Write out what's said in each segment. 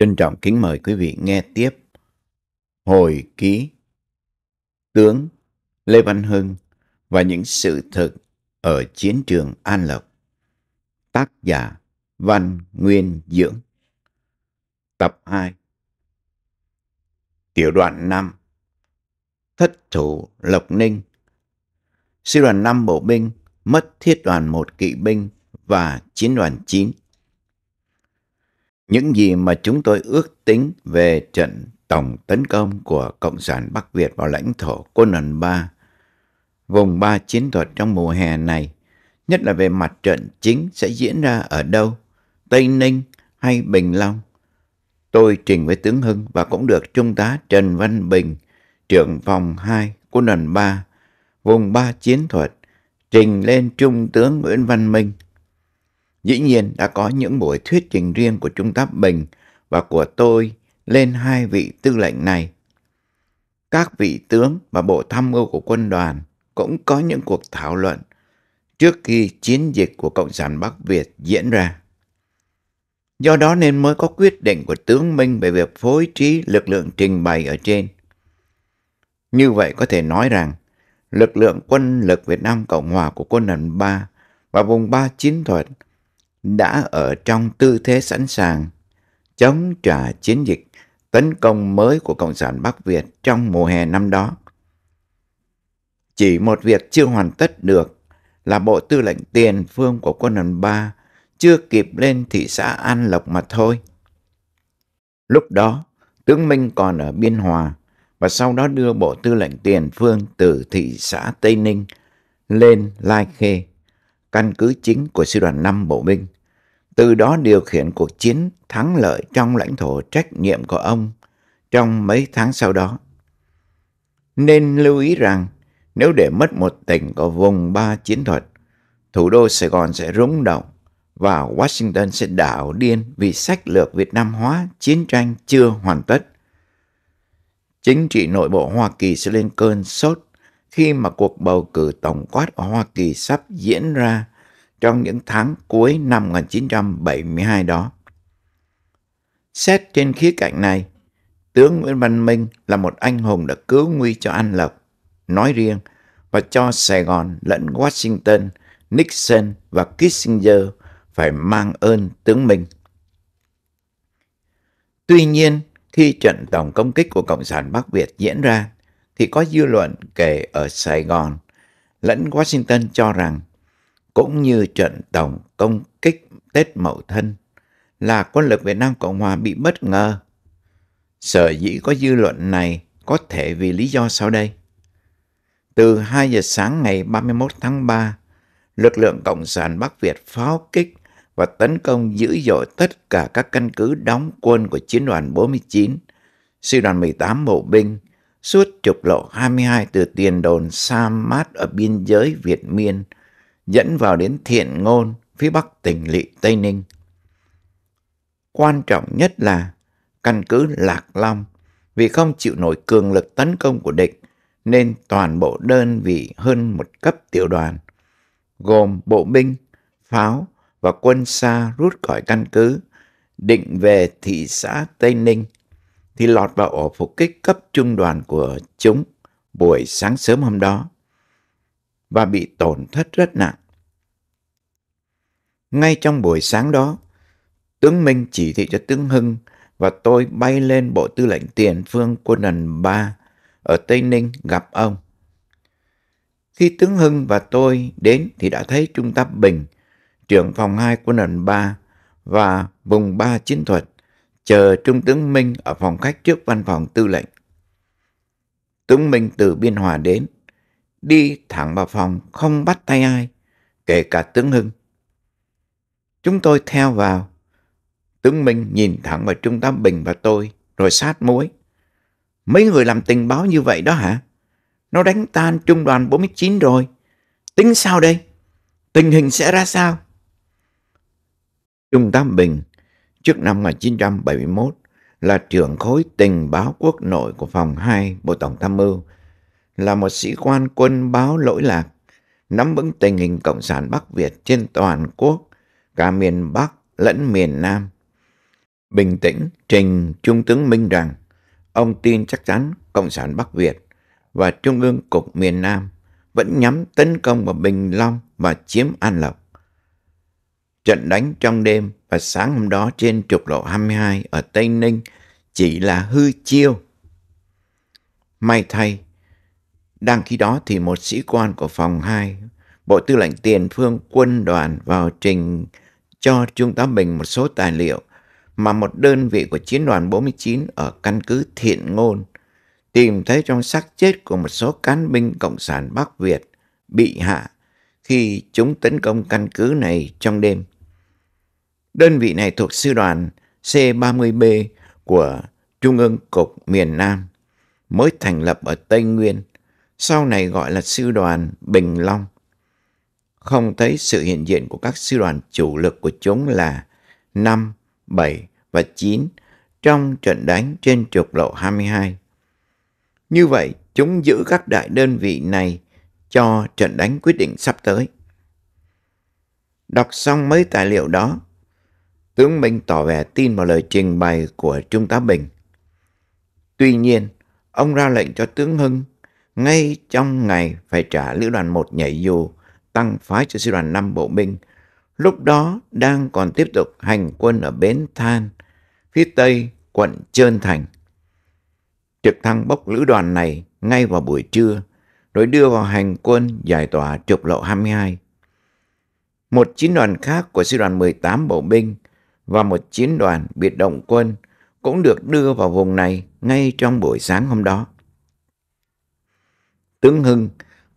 Trân trọng kính mời quý vị nghe tiếp Hồi ký Tướng Lê Văn Hưng và những sự thực ở chiến trường An Lộc Tác giả Văn Nguyên Dưỡng Tập 2 Tiểu đoạn 5 Thất thủ Lộc Ninh Sư đoàn 5 bộ binh mất thiết đoàn 1 kỵ binh và chiến đoàn 9 những gì mà chúng tôi ước tính về trận tổng tấn công của Cộng sản Bắc Việt vào lãnh thổ Côn Lần Ba, vùng ba chiến thuật trong mùa hè này, nhất là về mặt trận chính sẽ diễn ra ở đâu, Tây Ninh hay Bình Long. Tôi trình với tướng Hưng và cũng được Trung tá Trần Văn Bình, trưởng phòng 2 Côn Lần Ba, vùng ba chiến thuật, trình lên Trung tướng Nguyễn Văn Minh Dĩ nhiên đã có những buổi thuyết trình riêng của Trung tá Bình và của tôi lên hai vị tư lệnh này. Các vị tướng và bộ tham mưu của quân đoàn cũng có những cuộc thảo luận trước khi chiến dịch của Cộng sản Bắc Việt diễn ra. Do đó nên mới có quyết định của tướng Minh về việc phối trí lực lượng trình bày ở trên. Như vậy có thể nói rằng lực lượng quân lực Việt Nam Cộng Hòa của quân đoàn 3 và vùng 3 chiến thuật đã ở trong tư thế sẵn sàng chống trả chiến dịch tấn công mới của Cộng sản Bắc Việt trong mùa hè năm đó. Chỉ một việc chưa hoàn tất được là Bộ Tư lệnh Tiền Phương của quân đoàn 3 chưa kịp lên thị xã An Lộc mà thôi. Lúc đó, tướng Minh còn ở Biên Hòa và sau đó đưa Bộ Tư lệnh Tiền Phương từ thị xã Tây Ninh lên Lai Khê căn cứ chính của sư đoàn 5 bộ binh, từ đó điều khiển cuộc chiến thắng lợi trong lãnh thổ trách nhiệm của ông trong mấy tháng sau đó. Nên lưu ý rằng, nếu để mất một tỉnh có vùng ba chiến thuật, thủ đô Sài Gòn sẽ rúng động và Washington sẽ đảo điên vì sách lược Việt Nam hóa chiến tranh chưa hoàn tất. Chính trị nội bộ Hoa Kỳ sẽ lên cơn sốt khi mà cuộc bầu cử tổng quát ở Hoa Kỳ sắp diễn ra trong những tháng cuối năm 1972 đó. Xét trên khía cạnh này, tướng Nguyễn Văn Minh là một anh hùng đã cứu nguy cho An Lộc, nói riêng và cho Sài Gòn lẫn Washington, Nixon và Kissinger phải mang ơn tướng Minh. Tuy nhiên, khi trận tổng công kích của Cộng sản Bắc Việt diễn ra, thì có dư luận kể ở Sài Gòn lẫn Washington cho rằng cũng như trận tổng công kích Tết Mậu Thân là quân lực Việt Nam Cộng Hòa bị bất ngờ. Sở dĩ có dư luận này có thể vì lý do sau đây. Từ 2 giờ sáng ngày 31 tháng 3, lực lượng Cộng sản Bắc Việt pháo kích và tấn công dữ dội tất cả các căn cứ đóng quân của chiến đoàn 49, sư đoàn 18 bộ binh, suốt trục lộ 22 từ tiền đồn Sa Mát ở biên giới Việt Miên – dẫn vào đến thiện ngôn phía bắc tỉnh lỵ Tây Ninh. Quan trọng nhất là căn cứ Lạc Long vì không chịu nổi cường lực tấn công của địch nên toàn bộ đơn vị hơn một cấp tiểu đoàn gồm bộ binh, pháo và quân xa rút khỏi căn cứ định về thị xã Tây Ninh thì lọt vào ổ phục kích cấp trung đoàn của chúng buổi sáng sớm hôm đó và bị tổn thất rất nặng. Ngay trong buổi sáng đó, tướng Minh chỉ thị cho tướng Hưng và tôi bay lên Bộ Tư lệnh Tiền phương quân đoàn 3 ở Tây Ninh gặp ông. Khi tướng Hưng và tôi đến thì đã thấy Trung tá Bình, trưởng phòng 2 quân đoàn 3 và vùng 3 chiến thuật chờ Trung tướng Minh ở phòng khách trước văn phòng tư lệnh. Tướng Minh từ Biên Hòa đến đi thẳng vào phòng không bắt tay ai, kể cả tướng Hưng. Chúng tôi theo vào. Tướng Minh nhìn thẳng vào Trung tá Bình và tôi rồi sát muối. Mấy người làm tình báo như vậy đó hả? Nó đánh tan trung đoàn 49 rồi. Tính sao đây? Tình hình sẽ ra sao? Trung tá Bình trước năm 1971 là trưởng khối tình báo quốc nội của phòng 2 Bộ Tổng Tham mưu là một sĩ quan quân báo lỗi lạc, nắm vững tình hình Cộng sản Bắc Việt trên toàn quốc, cả miền Bắc lẫn miền Nam. Bình tĩnh trình Trung tướng Minh rằng ông tin chắc chắn Cộng sản Bắc Việt và Trung ương Cục miền Nam vẫn nhắm tấn công vào Bình Long và chiếm An Lộc. Trận đánh trong đêm và sáng hôm đó trên trục lộ 22 ở Tây Ninh chỉ là hư chiêu. May thay, đang khi đó thì một sĩ quan của phòng 2, Bộ Tư lệnh Tiền phương quân đoàn vào trình cho Trung tá Bình một số tài liệu mà một đơn vị của chiến đoàn 49 ở căn cứ Thiện Ngôn tìm thấy trong xác chết của một số cán binh Cộng sản Bắc Việt bị hạ khi chúng tấn công căn cứ này trong đêm. Đơn vị này thuộc sư đoàn C-30B của Trung ương Cục miền Nam mới thành lập ở Tây Nguyên sau này gọi là sư đoàn Bình Long. Không thấy sự hiện diện của các sư đoàn chủ lực của chúng là 5, 7 và 9 trong trận đánh trên trục lộ 22. Như vậy, chúng giữ các đại đơn vị này cho trận đánh quyết định sắp tới. Đọc xong mấy tài liệu đó, tướng Minh tỏ vẻ tin vào lời trình bày của Trung tá Bình. Tuy nhiên, ông ra lệnh cho tướng Hưng ngay trong ngày phải trả lữ đoàn 1 nhảy dù tăng phái cho sư đoàn 5 bộ binh. Lúc đó đang còn tiếp tục hành quân ở Bến Than, phía tây quận Trơn Thành. Trực thăng bốc lữ đoàn này ngay vào buổi trưa, rồi đưa vào hành quân giải tỏa trục lộ 22. Một chiến đoàn khác của sư đoàn 18 bộ binh và một chiến đoàn biệt động quân cũng được đưa vào vùng này ngay trong buổi sáng hôm đó tướng Hưng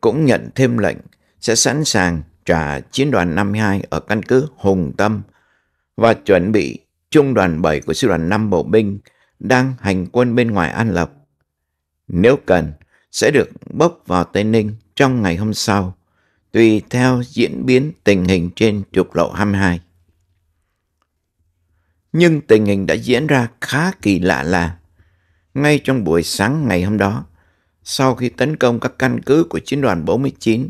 cũng nhận thêm lệnh sẽ sẵn sàng trả chiến đoàn 52 ở căn cứ Hùng Tâm và chuẩn bị trung đoàn 7 của sư đoàn 5 bộ binh đang hành quân bên ngoài An Lộc. Nếu cần, sẽ được bốc vào Tây Ninh trong ngày hôm sau, tùy theo diễn biến tình hình trên trục lộ 22. Nhưng tình hình đã diễn ra khá kỳ lạ là ngay trong buổi sáng ngày hôm đó, sau khi tấn công các căn cứ của chiến đoàn 49,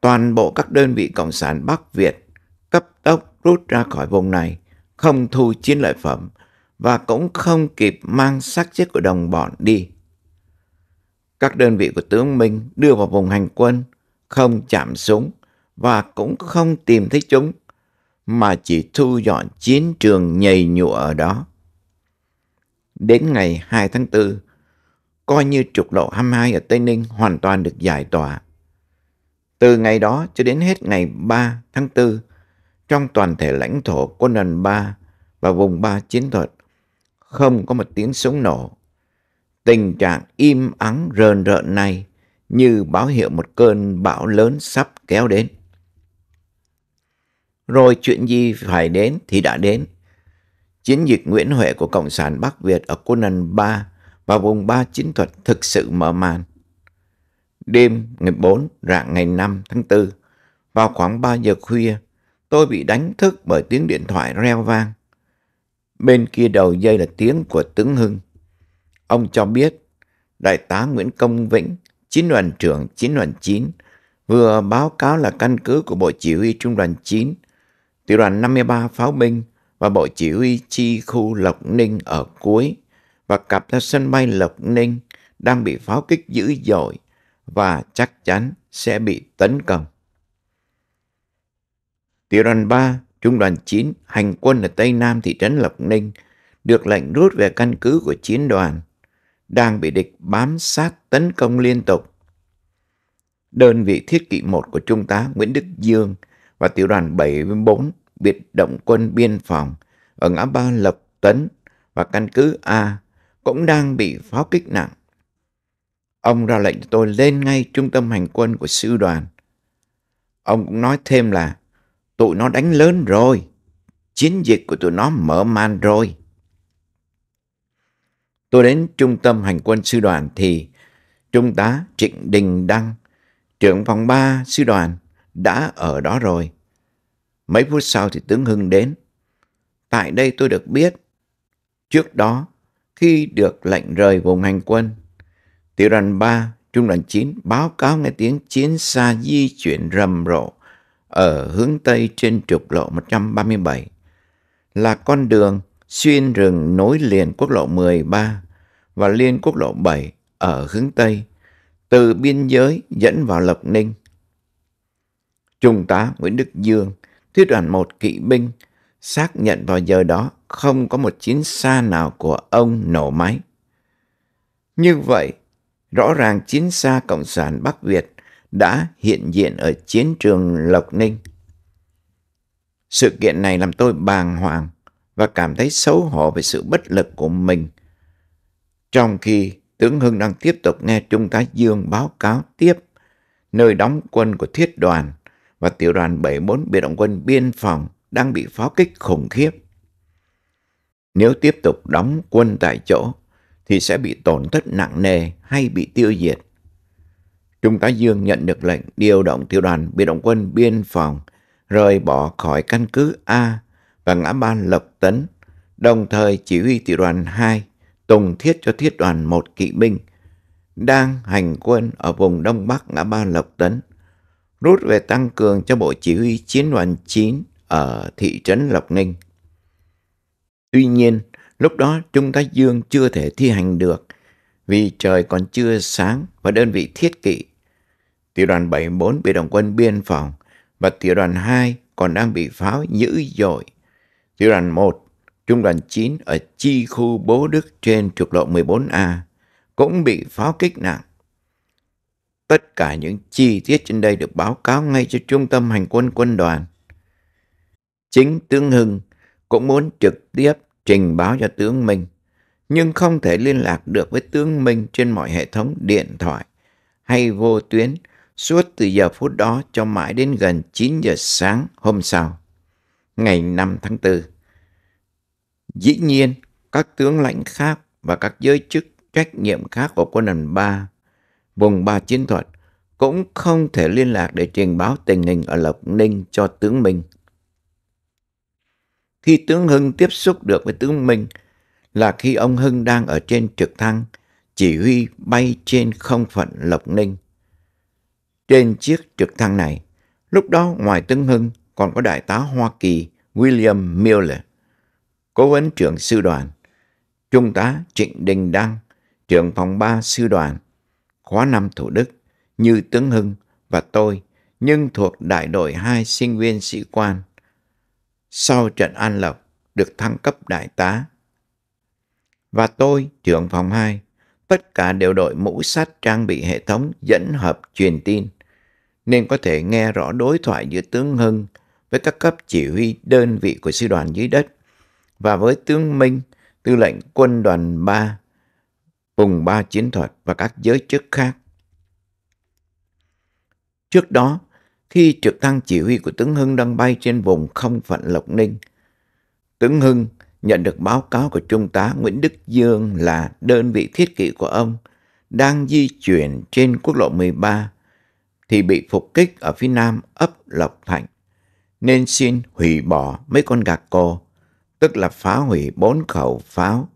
toàn bộ các đơn vị Cộng sản Bắc Việt cấp tốc rút ra khỏi vùng này, không thu chiến lợi phẩm và cũng không kịp mang xác chết của đồng bọn đi. Các đơn vị của tướng Minh đưa vào vùng hành quân, không chạm súng và cũng không tìm thấy chúng, mà chỉ thu dọn chiến trường nhầy nhụa ở đó. Đến ngày 2 tháng 4, coi như trục lộ 22 ở Tây Ninh hoàn toàn được giải tỏa. Từ ngày đó cho đến hết ngày 3 tháng 4, trong toàn thể lãnh thổ quân đoàn 3 và vùng 3 chiến thuật, không có một tiếng súng nổ. Tình trạng im ắng rờn rợn này như báo hiệu một cơn bão lớn sắp kéo đến. Rồi chuyện gì phải đến thì đã đến. Chiến dịch Nguyễn Huệ của Cộng sản Bắc Việt ở quân đoàn 3 và vùng ba chiến thuật thực sự mở màn. Đêm ngày 4, rạng ngày 5 tháng 4, vào khoảng 3 giờ khuya, tôi bị đánh thức bởi tiếng điện thoại reo vang. Bên kia đầu dây là tiếng của tướng Hưng. Ông cho biết, Đại tá Nguyễn Công Vĩnh, chiến đoàn trưởng chiến đoàn 9, vừa báo cáo là căn cứ của Bộ Chỉ huy Trung đoàn 9, tiểu đoàn 53 pháo binh và Bộ Chỉ huy Chi khu Lộc Ninh ở cuối và cặp ra sân bay Lộc Ninh đang bị pháo kích dữ dội và chắc chắn sẽ bị tấn công. Tiểu đoàn 3, Trung đoàn 9 hành quân ở Tây Nam thị trấn Lộc Ninh được lệnh rút về căn cứ của chiến đoàn đang bị địch bám sát tấn công liên tục. Đơn vị thiết kỵ 1 của Trung tá Nguyễn Đức Dương và tiểu đoàn 74 biệt động quân biên phòng ở ngã ba Lộc Tấn và căn cứ A cũng đang bị pháo kích nặng. Ông ra lệnh cho tôi lên ngay trung tâm hành quân của sư đoàn. Ông cũng nói thêm là tụi nó đánh lớn rồi, chiến dịch của tụi nó mở màn rồi. Tôi đến trung tâm hành quân sư đoàn thì Trung tá Trịnh Đình Đăng, trưởng phòng 3 sư đoàn, đã ở đó rồi. Mấy phút sau thì tướng Hưng đến. Tại đây tôi được biết, trước đó khi được lệnh rời vùng hành quân. Tiểu đoàn 3, trung đoàn 9 báo cáo nghe tiếng chiến xa di chuyển rầm rộ ở hướng Tây trên trục lộ 137 là con đường xuyên rừng nối liền quốc lộ 13 và liên quốc lộ 7 ở hướng Tây từ biên giới dẫn vào Lộc Ninh. Trung tá Nguyễn Đức Dương, thiết đoàn 1 kỵ binh xác nhận vào giờ đó không có một chiến xa nào của ông nổ máy. Như vậy, rõ ràng chiến xa Cộng sản Bắc Việt đã hiện diện ở chiến trường Lộc Ninh. Sự kiện này làm tôi bàng hoàng và cảm thấy xấu hổ về sự bất lực của mình. Trong khi tướng Hưng đang tiếp tục nghe Trung tá Dương báo cáo tiếp nơi đóng quân của thiết đoàn và tiểu đoàn 74 biệt động quân biên phòng đang bị pháo kích khủng khiếp. Nếu tiếp tục đóng quân tại chỗ thì sẽ bị tổn thất nặng nề hay bị tiêu diệt. Trung tá Dương nhận được lệnh điều động tiểu đoàn biệt động quân biên phòng rời bỏ khỏi căn cứ A và ngã ban Lập Tấn, đồng thời chỉ huy tiểu đoàn 2 tùng thiết cho thiết đoàn 1 kỵ binh đang hành quân ở vùng Đông Bắc ngã ba Lập Tấn, rút về tăng cường cho Bộ Chỉ huy Chiến đoàn 9 ở thị trấn Lộc Ninh. Tuy nhiên, lúc đó Trung tá Dương chưa thể thi hành được vì trời còn chưa sáng và đơn vị thiết kỵ. Tiểu đoàn 74 bị đồng quân biên phòng và tiểu đoàn 2 còn đang bị pháo dữ dội. Tiểu đoàn 1, trung đoàn 9 ở chi khu Bố Đức trên trục lộ 14A cũng bị pháo kích nặng. Tất cả những chi tiết trên đây được báo cáo ngay cho Trung tâm Hành quân Quân đoàn Chính tướng Hưng cũng muốn trực tiếp trình báo cho tướng Minh, nhưng không thể liên lạc được với tướng Minh trên mọi hệ thống điện thoại hay vô tuyến suốt từ giờ phút đó cho mãi đến gần 9 giờ sáng hôm sau, ngày 5 tháng 4. Dĩ nhiên, các tướng lãnh khác và các giới chức trách nhiệm khác của quân đoàn 3, vùng 3 chiến thuật cũng không thể liên lạc để trình báo tình hình ở Lộc Ninh cho tướng Minh khi tướng Hưng tiếp xúc được với tướng Minh là khi ông Hưng đang ở trên trực thăng chỉ huy bay trên không phận Lộc Ninh. Trên chiếc trực thăng này, lúc đó ngoài tướng Hưng còn có đại tá Hoa Kỳ William Miller, cố vấn trưởng sư đoàn, trung tá Trịnh Đình Đăng, trưởng phòng 3 sư đoàn, khóa 5 Thủ Đức, như tướng Hưng và tôi, nhưng thuộc đại đội hai sinh viên sĩ quan sau trận An Lộc được thăng cấp đại tá. Và tôi, trưởng phòng 2, tất cả đều đội mũ sắt trang bị hệ thống dẫn hợp truyền tin, nên có thể nghe rõ đối thoại giữa tướng Hưng với các cấp chỉ huy đơn vị của sư đoàn dưới đất và với tướng Minh, tư lệnh quân đoàn 3, vùng 3 chiến thuật và các giới chức khác. Trước đó, khi trực thăng chỉ huy của tướng Hưng đang bay trên vùng không phận Lộc Ninh. Tướng Hưng nhận được báo cáo của Trung tá Nguyễn Đức Dương là đơn vị thiết kỵ của ông đang di chuyển trên quốc lộ 13 thì bị phục kích ở phía nam ấp Lộc Thạnh nên xin hủy bỏ mấy con gạc cô, tức là phá hủy 4 khẩu pháo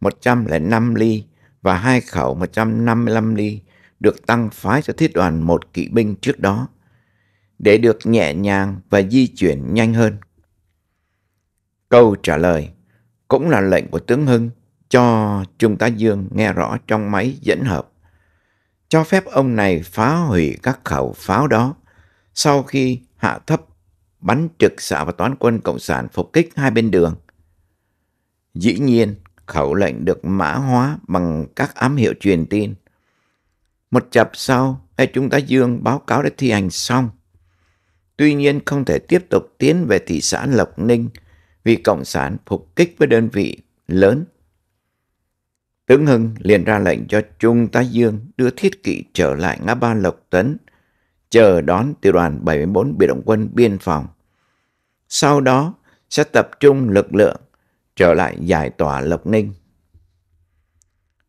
105 ly và hai khẩu 155 ly được tăng phái cho thiết đoàn một kỵ binh trước đó để được nhẹ nhàng và di chuyển nhanh hơn. Câu trả lời cũng là lệnh của tướng Hưng cho Trung tá Dương nghe rõ trong máy dẫn hợp. Cho phép ông này phá hủy các khẩu pháo đó sau khi hạ thấp bắn trực xạ và toán quân Cộng sản phục kích hai bên đường. Dĩ nhiên, khẩu lệnh được mã hóa bằng các ám hiệu truyền tin. Một chập sau, Trung tá Dương báo cáo đã thi hành xong Tuy nhiên không thể tiếp tục tiến về thị xã Lộc Ninh vì Cộng sản phục kích với đơn vị lớn. Tướng Hưng liền ra lệnh cho Trung tá Dương đưa thiết kỵ trở lại ngã ba Lộc Tấn, chờ đón tiểu đoàn 74 bị động quân biên phòng. Sau đó sẽ tập trung lực lượng trở lại giải tỏa Lộc Ninh.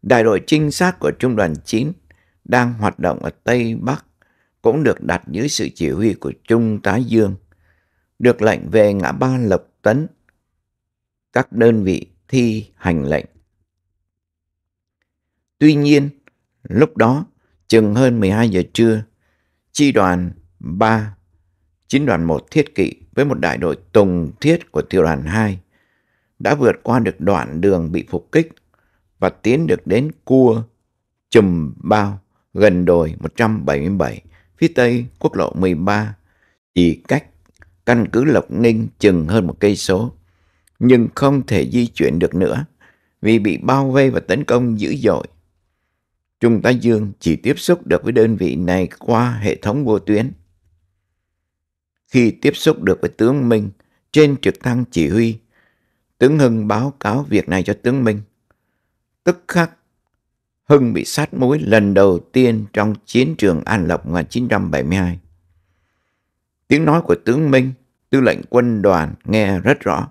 Đại đội trinh sát của Trung đoàn 9 đang hoạt động ở Tây Bắc cũng được đặt dưới sự chỉ huy của Trung tá Dương, được lệnh về ngã ba Lộc Tấn. Các đơn vị thi hành lệnh. Tuy nhiên, lúc đó chừng hơn 12 giờ trưa, chi đoàn 3, chính đoàn 1 thiết kỵ với một đại đội tùng thiết của tiểu đoàn 2 đã vượt qua được đoạn đường bị phục kích và tiến được đến cua chùm bao gần đồi 177 phía tây quốc lộ 13, chỉ cách căn cứ Lộc Ninh chừng hơn một cây số, nhưng không thể di chuyển được nữa vì bị bao vây và tấn công dữ dội. Trung tá Dương chỉ tiếp xúc được với đơn vị này qua hệ thống vô tuyến. Khi tiếp xúc được với tướng Minh trên trực thăng chỉ huy, tướng Hưng báo cáo việc này cho tướng Minh. Tức khắc Hưng bị sát mũi lần đầu tiên trong chiến trường An Lộc 1972. Tiếng nói của tướng Minh, tư lệnh quân đoàn nghe rất rõ.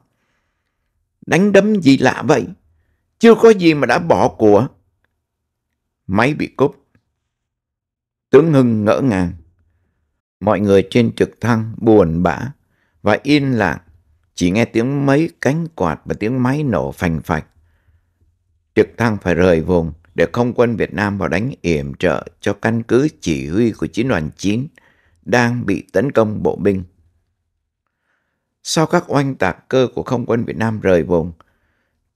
Đánh đấm gì lạ vậy? Chưa có gì mà đã bỏ của. Máy bị cúp. Tướng Hưng ngỡ ngàng. Mọi người trên trực thăng buồn bã và yên lặng. Chỉ nghe tiếng mấy cánh quạt và tiếng máy nổ phành phạch. Trực thăng phải rời vùng để không quân Việt Nam vào đánh yểm trợ cho căn cứ chỉ huy của chiến đoàn 9 đang bị tấn công bộ binh. Sau các oanh tạc cơ của không quân Việt Nam rời vùng,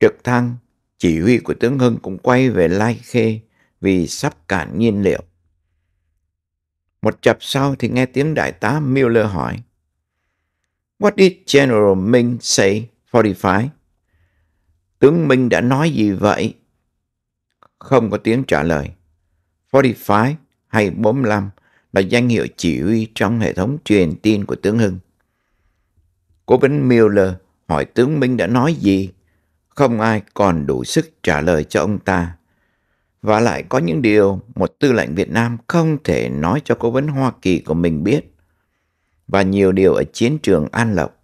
trực thăng chỉ huy của tướng Hưng cũng quay về Lai Khê vì sắp cạn nhiên liệu. Một chập sau thì nghe tiếng đại tá Miller hỏi What did General Minh say 45? Tướng Minh đã nói gì vậy? không có tiếng trả lời. 45 hay 45 là danh hiệu chỉ huy trong hệ thống truyền tin của tướng Hưng. Cố vấn Miller hỏi tướng Minh đã nói gì. Không ai còn đủ sức trả lời cho ông ta. Và lại có những điều một tư lệnh Việt Nam không thể nói cho cố vấn Hoa Kỳ của mình biết. Và nhiều điều ở chiến trường An Lộc.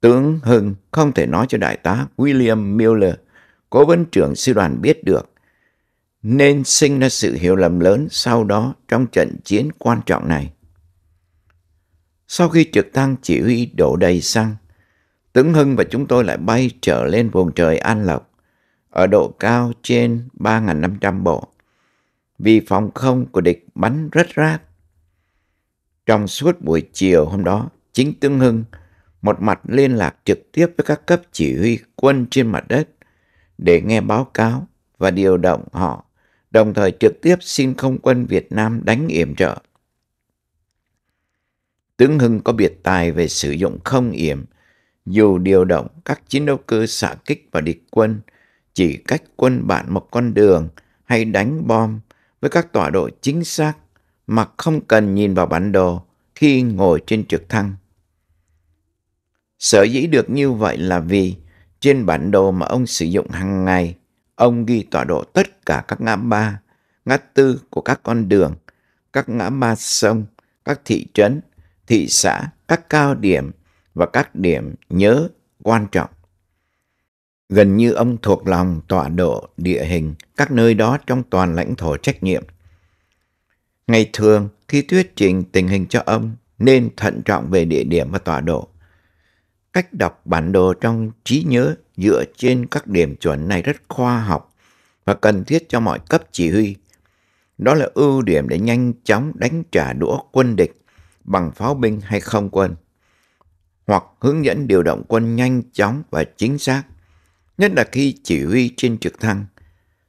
Tướng Hưng không thể nói cho đại tá William Miller, cố vấn trưởng sư đoàn biết được nên sinh ra sự hiểu lầm lớn sau đó trong trận chiến quan trọng này. Sau khi trực thăng chỉ huy đổ đầy xăng, Tướng Hưng và chúng tôi lại bay trở lên vùng trời An Lộc, ở độ cao trên 3.500 bộ, vì phòng không của địch bắn rất rác. Trong suốt buổi chiều hôm đó, chính Tướng Hưng một mặt liên lạc trực tiếp với các cấp chỉ huy quân trên mặt đất để nghe báo cáo và điều động họ đồng thời trực tiếp xin không quân Việt Nam đánh yểm trợ. Tướng Hưng có biệt tài về sử dụng không yểm, dù điều động các chiến đấu cơ xạ kích vào địch quân, chỉ cách quân bạn một con đường hay đánh bom với các tọa độ chính xác mà không cần nhìn vào bản đồ khi ngồi trên trực thăng. Sở dĩ được như vậy là vì trên bản đồ mà ông sử dụng hàng ngày Ông ghi tọa độ tất cả các ngã ba, ngã tư của các con đường, các ngã ba sông, các thị trấn, thị xã, các cao điểm và các điểm nhớ quan trọng. Gần như ông thuộc lòng tọa độ địa hình các nơi đó trong toàn lãnh thổ trách nhiệm. Ngày thường, khi thuyết trình tình hình cho ông, nên thận trọng về địa điểm và tọa độ. Cách đọc bản đồ trong trí nhớ dựa trên các điểm chuẩn này rất khoa học và cần thiết cho mọi cấp chỉ huy. Đó là ưu điểm để nhanh chóng đánh trả đũa quân địch bằng pháo binh hay không quân, hoặc hướng dẫn điều động quân nhanh chóng và chính xác, nhất là khi chỉ huy trên trực thăng,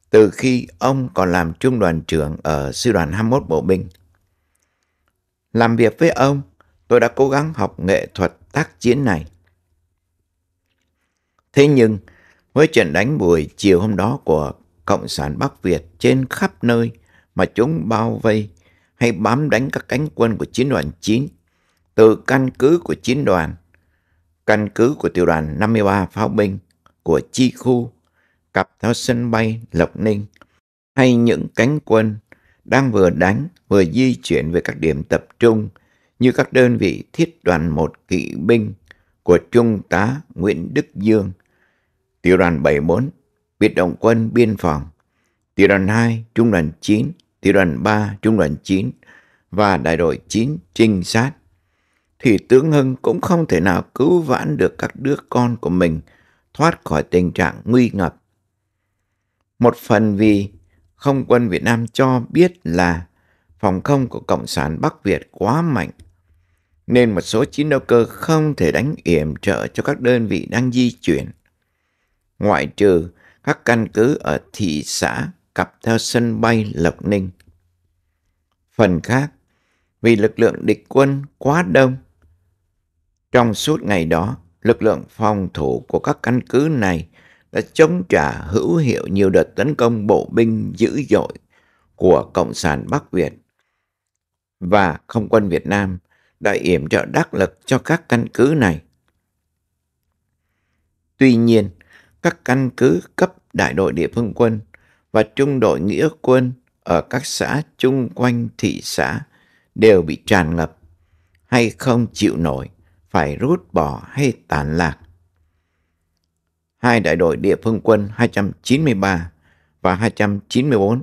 từ khi ông còn làm trung đoàn trưởng ở sư đoàn 21 bộ binh. Làm việc với ông, tôi đã cố gắng học nghệ thuật tác chiến này. Thế nhưng, với trận đánh buổi chiều hôm đó của Cộng sản Bắc Việt trên khắp nơi mà chúng bao vây hay bám đánh các cánh quân của chiến đoàn 9, từ căn cứ của chiến đoàn, căn cứ của tiểu đoàn 53 pháo binh của chi khu, cặp theo sân bay Lộc Ninh, hay những cánh quân đang vừa đánh vừa di chuyển về các điểm tập trung như các đơn vị thiết đoàn một kỵ binh của Trung tá Nguyễn Đức Dương – tiểu đoàn 74, biệt động quân biên phòng, tiểu đoàn 2, trung đoàn 9, tiểu đoàn 3, trung đoàn 9 và đại đội 9 trinh sát. Thì tướng Hưng cũng không thể nào cứu vãn được các đứa con của mình thoát khỏi tình trạng nguy ngập. Một phần vì không quân Việt Nam cho biết là phòng không của Cộng sản Bắc Việt quá mạnh, nên một số chiến đấu cơ không thể đánh yểm trợ cho các đơn vị đang di chuyển ngoại trừ các căn cứ ở thị xã cặp theo sân bay Lộc Ninh. Phần khác, vì lực lượng địch quân quá đông, trong suốt ngày đó, lực lượng phòng thủ của các căn cứ này đã chống trả hữu hiệu nhiều đợt tấn công bộ binh dữ dội của Cộng sản Bắc Việt và không quân Việt Nam đã yểm trợ đắc lực cho các căn cứ này. Tuy nhiên, các căn cứ cấp đại đội địa phương quân và trung đội nghĩa quân ở các xã chung quanh thị xã đều bị tràn ngập hay không chịu nổi, phải rút bỏ hay tàn lạc. Hai đại đội địa phương quân 293 và 294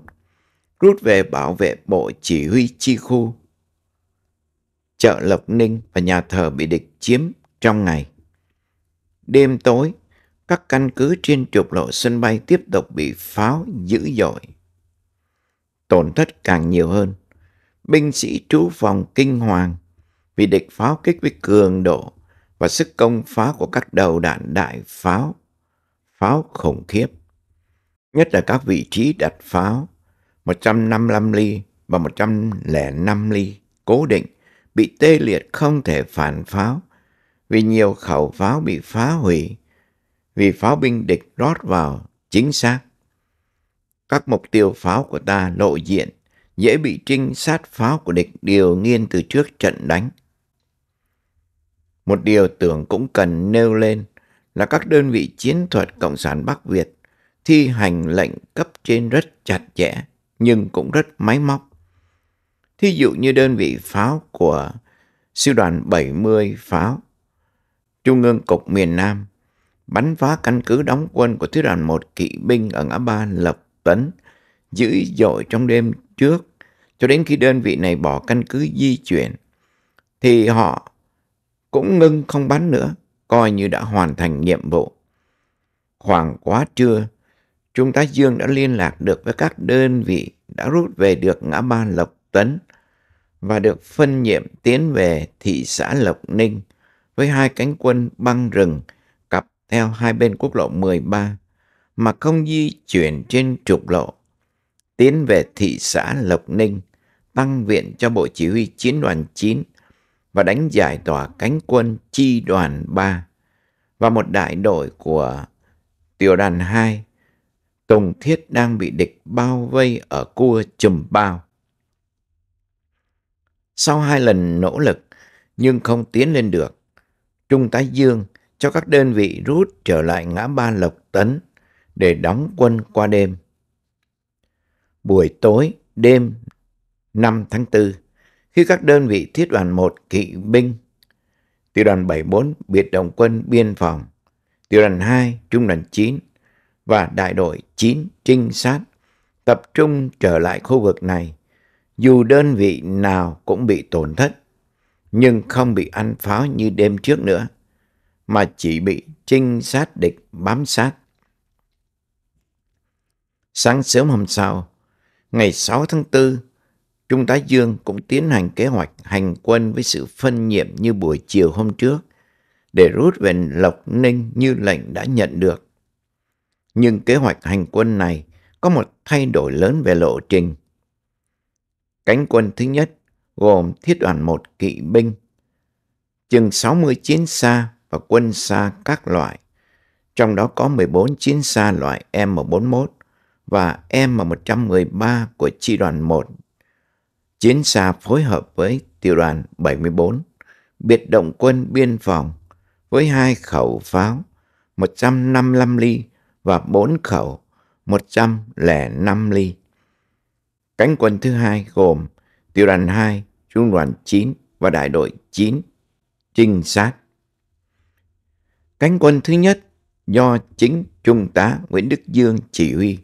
rút về bảo vệ bộ chỉ huy chi khu. Chợ Lộc Ninh và nhà thờ bị địch chiếm trong ngày. Đêm tối, các căn cứ trên trục lộ sân bay tiếp tục bị pháo dữ dội. Tổn thất càng nhiều hơn. Binh sĩ trú phòng kinh hoàng vì địch pháo kích với cường độ và sức công phá của các đầu đạn đại pháo. Pháo khủng khiếp. Nhất là các vị trí đặt pháo 155 ly và 105 ly cố định bị tê liệt không thể phản pháo vì nhiều khẩu pháo bị phá hủy vì pháo binh địch rót vào chính xác. Các mục tiêu pháo của ta lộ diện, dễ bị trinh sát pháo của địch điều nghiên từ trước trận đánh. Một điều tưởng cũng cần nêu lên là các đơn vị chiến thuật Cộng sản Bắc Việt thi hành lệnh cấp trên rất chặt chẽ nhưng cũng rất máy móc. Thí dụ như đơn vị pháo của sư đoàn 70 pháo Trung ương Cục miền Nam bắn phá căn cứ đóng quân của thiết đoàn một kỵ binh ở ngã ba Lập Tấn dữ dội trong đêm trước cho đến khi đơn vị này bỏ căn cứ di chuyển thì họ cũng ngưng không bắn nữa coi như đã hoàn thành nhiệm vụ. Khoảng quá trưa, Trung tá Dương đã liên lạc được với các đơn vị đã rút về được ngã ba Lộc Tấn và được phân nhiệm tiến về thị xã Lộc Ninh với hai cánh quân băng rừng eo hai bên quốc lộ 13 mà không di chuyển trên trục lộ. Tiến về thị xã Lộc Ninh, tăng viện cho Bộ Chỉ huy Chiến đoàn 9 và đánh giải tỏa cánh quân chi đoàn 3 và một đại đội của tiểu đoàn 2. Tùng Thiết đang bị địch bao vây ở cua Trùm bao. Sau hai lần nỗ lực nhưng không tiến lên được, Trung tá Dương cho các đơn vị rút trở lại ngã ba Lộc Tấn để đóng quân qua đêm. Buổi tối, đêm 5 tháng 4, khi các đơn vị thiết đoàn 1 kỵ binh, tiểu đoàn 74 biệt động quân biên phòng, tiểu đoàn 2 trung đoàn 9 và đại đội 9 trinh sát tập trung trở lại khu vực này, dù đơn vị nào cũng bị tổn thất, nhưng không bị ăn pháo như đêm trước nữa mà chỉ bị trinh sát địch bám sát. Sáng sớm hôm sau, ngày 6 tháng 4, Trung tá Dương cũng tiến hành kế hoạch hành quân với sự phân nhiệm như buổi chiều hôm trước để rút về Lộc Ninh như lệnh đã nhận được. Nhưng kế hoạch hành quân này có một thay đổi lớn về lộ trình. Cánh quân thứ nhất gồm thiết đoàn một kỵ binh, chừng 60 chiến xa và quân xa các loại, trong đó có 14 chiến xa loại M41 và M113 của chi đoàn 1. Chiến xa phối hợp với tiểu đoàn 74, biệt động quân biên phòng với hai khẩu pháo 155 ly và 4 khẩu 105 ly. Cánh quân thứ hai gồm tiểu đoàn 2, trung đoàn 9 và đại đội 9 trinh sát Cánh quân thứ nhất do chính Trung tá Nguyễn Đức Dương chỉ huy,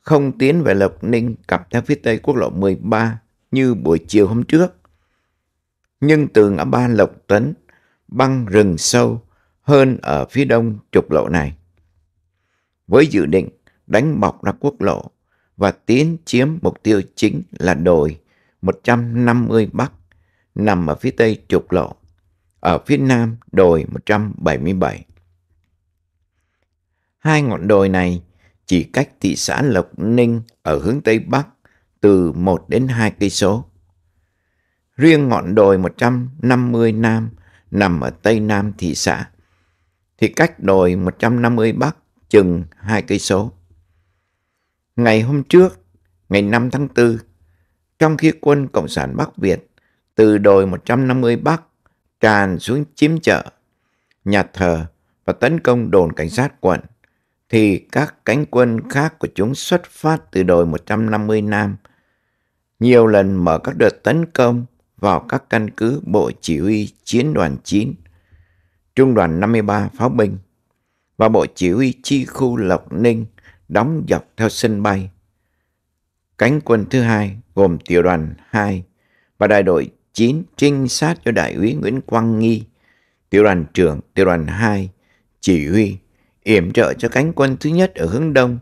không tiến về Lộc Ninh cặp theo phía tây quốc lộ 13 như buổi chiều hôm trước. Nhưng từ ngã ba Lộc Tấn băng rừng sâu hơn ở phía đông trục lộ này. Với dự định đánh bọc ra quốc lộ và tiến chiếm mục tiêu chính là đồi 150 Bắc nằm ở phía tây trục lộ ở phía nam đồi 177. Hai ngọn đồi này chỉ cách thị xã Lộc Ninh ở hướng Tây Bắc từ 1 đến 2 cây số. Riêng ngọn đồi 150 Nam nằm ở Tây Nam thị xã thì cách đồi 150 Bắc chừng 2 cây số. Ngày hôm trước, ngày 5 tháng 4, trong khi quân Cộng sản Bắc Việt từ đồi 150 Bắc tràn xuống chiếm chợ, nhà thờ và tấn công đồn cảnh sát quận, thì các cánh quân khác của chúng xuất phát từ đồi 150 Nam, nhiều lần mở các đợt tấn công vào các căn cứ Bộ Chỉ huy Chiến đoàn 9, Trung đoàn 53 pháo binh và Bộ Chỉ huy Chi khu Lộc Ninh đóng dọc theo sân bay. Cánh quân thứ hai gồm tiểu đoàn 2 và đại đội 9. Trinh sát cho đại úy Nguyễn Quang Nghi, tiểu đoàn trưởng, tiểu đoàn 2, chỉ huy, yểm trợ cho cánh quân thứ nhất ở hướng đông,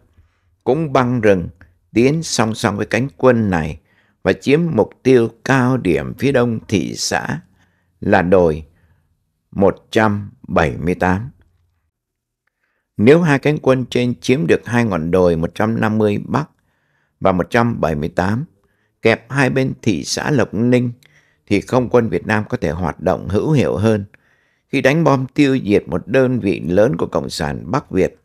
cũng băng rừng, tiến song song với cánh quân này và chiếm mục tiêu cao điểm phía đông thị xã là đồi 178. Nếu hai cánh quân trên chiếm được hai ngọn đồi 150 Bắc và 178, kẹp hai bên thị xã Lộc Ninh thì không quân Việt Nam có thể hoạt động hữu hiệu hơn. Khi đánh bom tiêu diệt một đơn vị lớn của Cộng sản Bắc Việt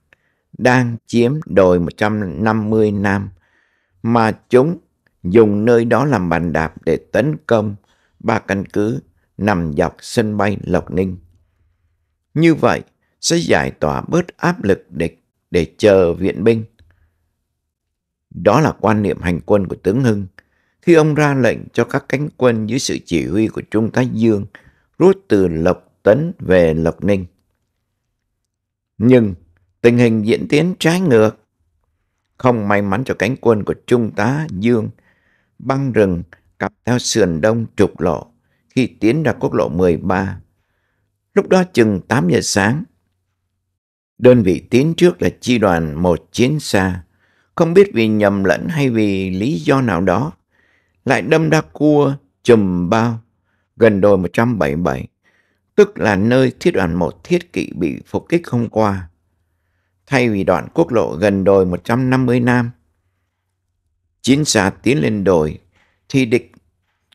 đang chiếm đồi 150 Nam, mà chúng dùng nơi đó làm bàn đạp để tấn công ba căn cứ nằm dọc sân bay Lộc Ninh. Như vậy sẽ giải tỏa bớt áp lực địch để chờ viện binh. Đó là quan niệm hành quân của tướng Hưng khi ông ra lệnh cho các cánh quân dưới sự chỉ huy của Trung tá Dương rút từ Lộc Tấn về Lộc Ninh. Nhưng tình hình diễn tiến trái ngược. Không may mắn cho cánh quân của Trung tá Dương, băng rừng cặp theo sườn đông trục lộ khi tiến ra quốc lộ 13. Lúc đó chừng 8 giờ sáng, đơn vị tiến trước là chi đoàn một chiến xa. Không biết vì nhầm lẫn hay vì lý do nào đó, lại đâm đa cua chùm bao gần đồi 177, tức là nơi thiết đoàn một thiết kỵ bị phục kích hôm qua. Thay vì đoạn quốc lộ gần đồi 150 Nam, chiến xa tiến lên đồi thì địch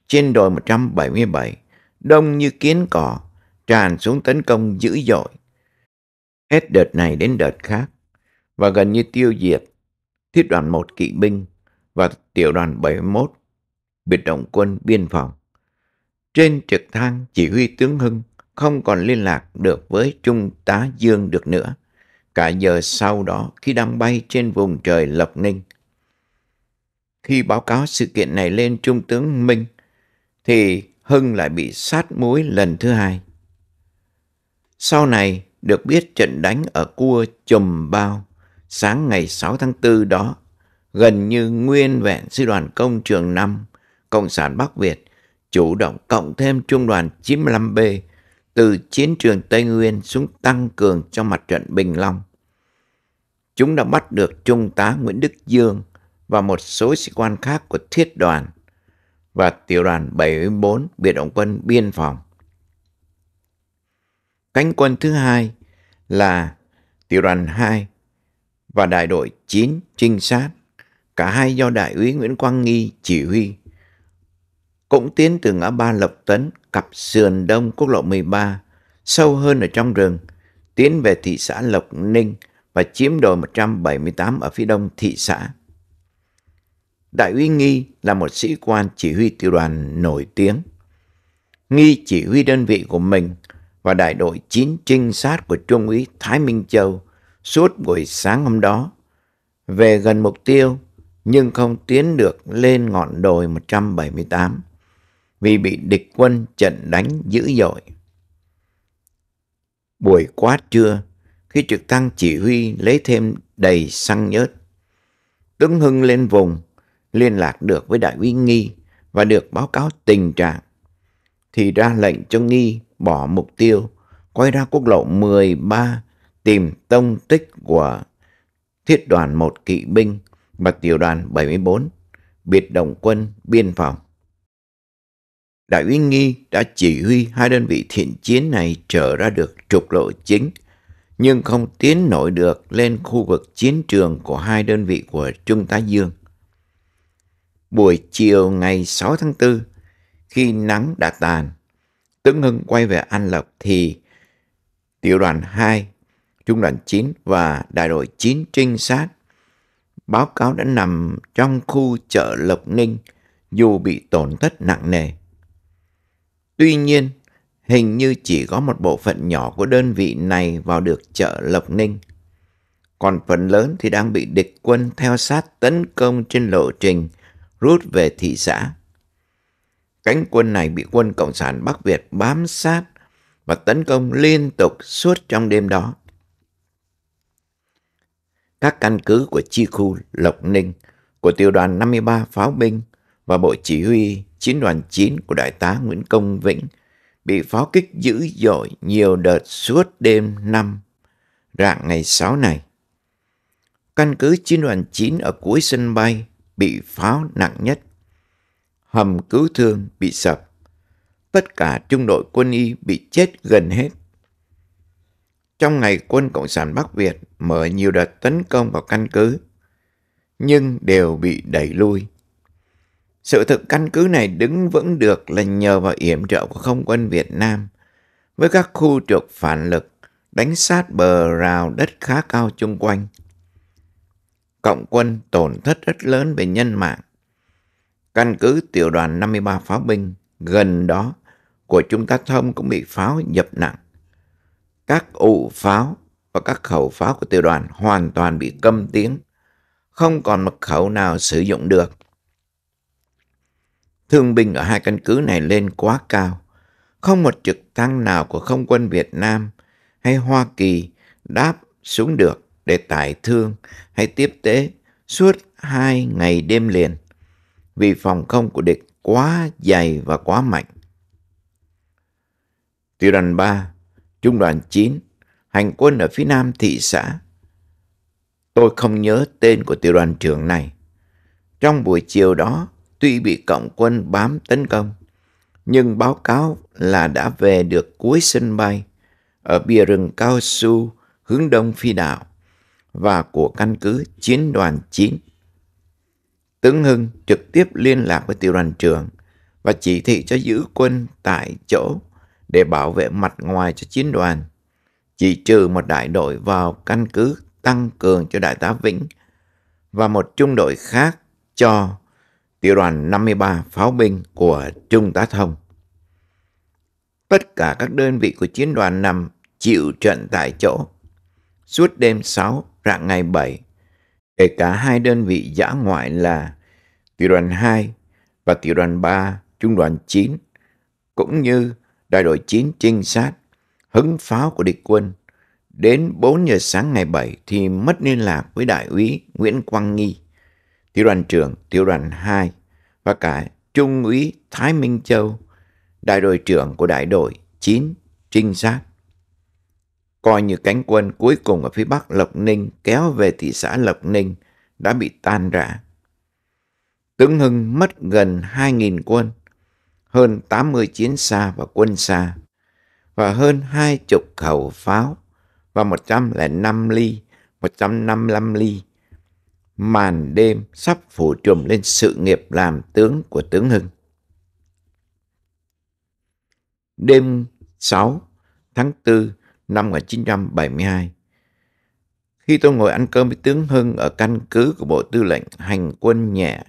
trên đồi 177 đông như kiến cỏ tràn xuống tấn công dữ dội hết đợt này đến đợt khác và gần như tiêu diệt thiết đoàn một kỵ binh và tiểu đoàn 71 biệt động quân biên phòng. Trên trực thăng, chỉ huy tướng Hưng không còn liên lạc được với Trung tá Dương được nữa. Cả giờ sau đó khi đang bay trên vùng trời Lộc Ninh. Khi báo cáo sự kiện này lên Trung tướng Minh, thì Hưng lại bị sát muối lần thứ hai. Sau này, được biết trận đánh ở cua Chùm Bao sáng ngày 6 tháng 4 đó gần như nguyên vẹn sư đoàn công trường 5 Cộng sản Bắc Việt chủ động cộng thêm trung đoàn 95B từ chiến trường Tây Nguyên xuống tăng cường cho mặt trận Bình Long. Chúng đã bắt được Trung tá Nguyễn Đức Dương và một số sĩ quan khác của thiết đoàn và tiểu đoàn 74 biệt động quân biên phòng. Cánh quân thứ hai là tiểu đoàn 2 và đại đội 9 trinh sát, cả hai do đại úy Nguyễn Quang Nghi chỉ huy cũng tiến từ ngã ba Lộc Tấn cặp sườn đông quốc lộ 13, sâu hơn ở trong rừng, tiến về thị xã Lộc Ninh và chiếm đồi 178 ở phía đông thị xã. Đại úy Nghi là một sĩ quan chỉ huy tiểu đoàn nổi tiếng. Nghi chỉ huy đơn vị của mình và đại đội 9 trinh sát của Trung úy Thái Minh Châu suốt buổi sáng hôm đó về gần mục tiêu nhưng không tiến được lên ngọn đồi 178 vì bị địch quân trận đánh dữ dội. Buổi quá trưa, khi trực thăng chỉ huy lấy thêm đầy xăng nhớt, tướng Hưng lên vùng, liên lạc được với đại úy Nghi và được báo cáo tình trạng, thì ra lệnh cho Nghi bỏ mục tiêu, quay ra quốc lộ 13 tìm tông tích của thiết đoàn một kỵ binh và tiểu đoàn 74, biệt động quân biên phòng. Đại úy Nghi đã chỉ huy hai đơn vị thiện chiến này trở ra được trục lộ chính, nhưng không tiến nổi được lên khu vực chiến trường của hai đơn vị của Trung tá Dương. Buổi chiều ngày 6 tháng 4, khi nắng đã tàn, Tướng Hưng quay về An Lộc thì tiểu đoàn 2, trung đoàn 9 và đại đội 9 trinh sát báo cáo đã nằm trong khu chợ Lộc Ninh dù bị tổn thất nặng nề. Tuy nhiên, hình như chỉ có một bộ phận nhỏ của đơn vị này vào được chợ Lộc Ninh. Còn phần lớn thì đang bị địch quân theo sát tấn công trên lộ trình rút về thị xã. Cánh quân này bị quân Cộng sản Bắc Việt bám sát và tấn công liên tục suốt trong đêm đó. Các căn cứ của chi khu Lộc Ninh, của tiểu đoàn 53 pháo binh và bộ chỉ huy Chiến đoàn 9 của Đại tá Nguyễn Công Vĩnh bị pháo kích dữ dội nhiều đợt suốt đêm năm, rạng ngày 6 này. Căn cứ chiến đoàn 9 ở cuối sân bay bị pháo nặng nhất. Hầm cứu thương bị sập. Tất cả trung đội quân y bị chết gần hết. Trong ngày quân Cộng sản Bắc Việt mở nhiều đợt tấn công vào căn cứ, nhưng đều bị đẩy lui sự thực căn cứ này đứng vững được là nhờ vào yểm trợ của không quân Việt Nam với các khu trục phản lực đánh sát bờ rào đất khá cao chung quanh. Cộng quân tổn thất rất lớn về nhân mạng. Căn cứ tiểu đoàn 53 pháo binh gần đó của chúng ta thông cũng bị pháo dập nặng. Các ụ pháo và các khẩu pháo của tiểu đoàn hoàn toàn bị câm tiếng, không còn mật khẩu nào sử dụng được. Thương binh ở hai căn cứ này lên quá cao. Không một trực thăng nào của không quân Việt Nam hay Hoa Kỳ đáp xuống được để tải thương hay tiếp tế suốt hai ngày đêm liền vì phòng không của địch quá dày và quá mạnh. Tiểu đoàn 3, Trung đoàn 9, hành quân ở phía nam thị xã. Tôi không nhớ tên của tiểu đoàn trưởng này. Trong buổi chiều đó, tuy bị cộng quân bám tấn công, nhưng báo cáo là đã về được cuối sân bay ở bìa rừng cao su hướng đông phi đạo và của căn cứ chiến đoàn 9. Tướng Hưng trực tiếp liên lạc với tiểu đoàn trưởng và chỉ thị cho giữ quân tại chỗ để bảo vệ mặt ngoài cho chiến đoàn. Chỉ trừ một đại đội vào căn cứ tăng cường cho đại tá Vĩnh và một trung đội khác cho tiểu đoàn 53 pháo binh của Trung tá Thông. Tất cả các đơn vị của chiến đoàn nằm chịu trận tại chỗ. Suốt đêm 6, rạng ngày 7, kể cả hai đơn vị giã ngoại là tiểu đoàn 2 và tiểu đoàn 3, trung đoàn 9, cũng như đại đội 9 trinh sát, hứng pháo của địch quân. Đến 4 giờ sáng ngày 7 thì mất liên lạc với đại úy Nguyễn Quang Nghi tiểu đoàn trưởng tiểu đoàn 2 và cả Trung úy Thái Minh Châu, đại đội trưởng của đại đội 9 trinh sát. Coi như cánh quân cuối cùng ở phía bắc Lộc Ninh kéo về thị xã Lộc Ninh đã bị tan rã. Tướng Hưng mất gần 2.000 quân, hơn 80 chiến xa và quân xa, và hơn hai chục khẩu pháo và 105 ly, 155 ly màn đêm sắp phủ trùm lên sự nghiệp làm tướng của tướng Hưng. Đêm 6 tháng 4 năm 1972, khi tôi ngồi ăn cơm với tướng Hưng ở căn cứ của Bộ Tư lệnh Hành quân nhẹ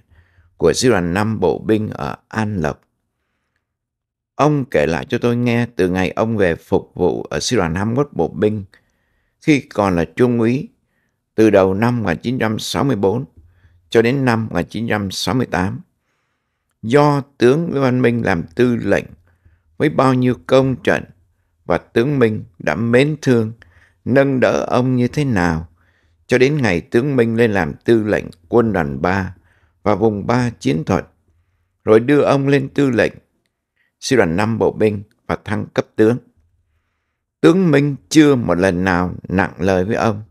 của Sư đoàn 5 Bộ binh ở An Lộc, Ông kể lại cho tôi nghe từ ngày ông về phục vụ ở Sư đoàn 21 Bộ binh, khi còn là trung úy từ đầu năm 1964 cho đến năm 1968. Do tướng Lê Văn Minh làm tư lệnh với bao nhiêu công trận và tướng Minh đã mến thương, nâng đỡ ông như thế nào cho đến ngày tướng Minh lên làm tư lệnh quân đoàn 3 và vùng 3 chiến thuật, rồi đưa ông lên tư lệnh sư đoàn 5 bộ binh và thăng cấp tướng. Tướng Minh chưa một lần nào nặng lời với ông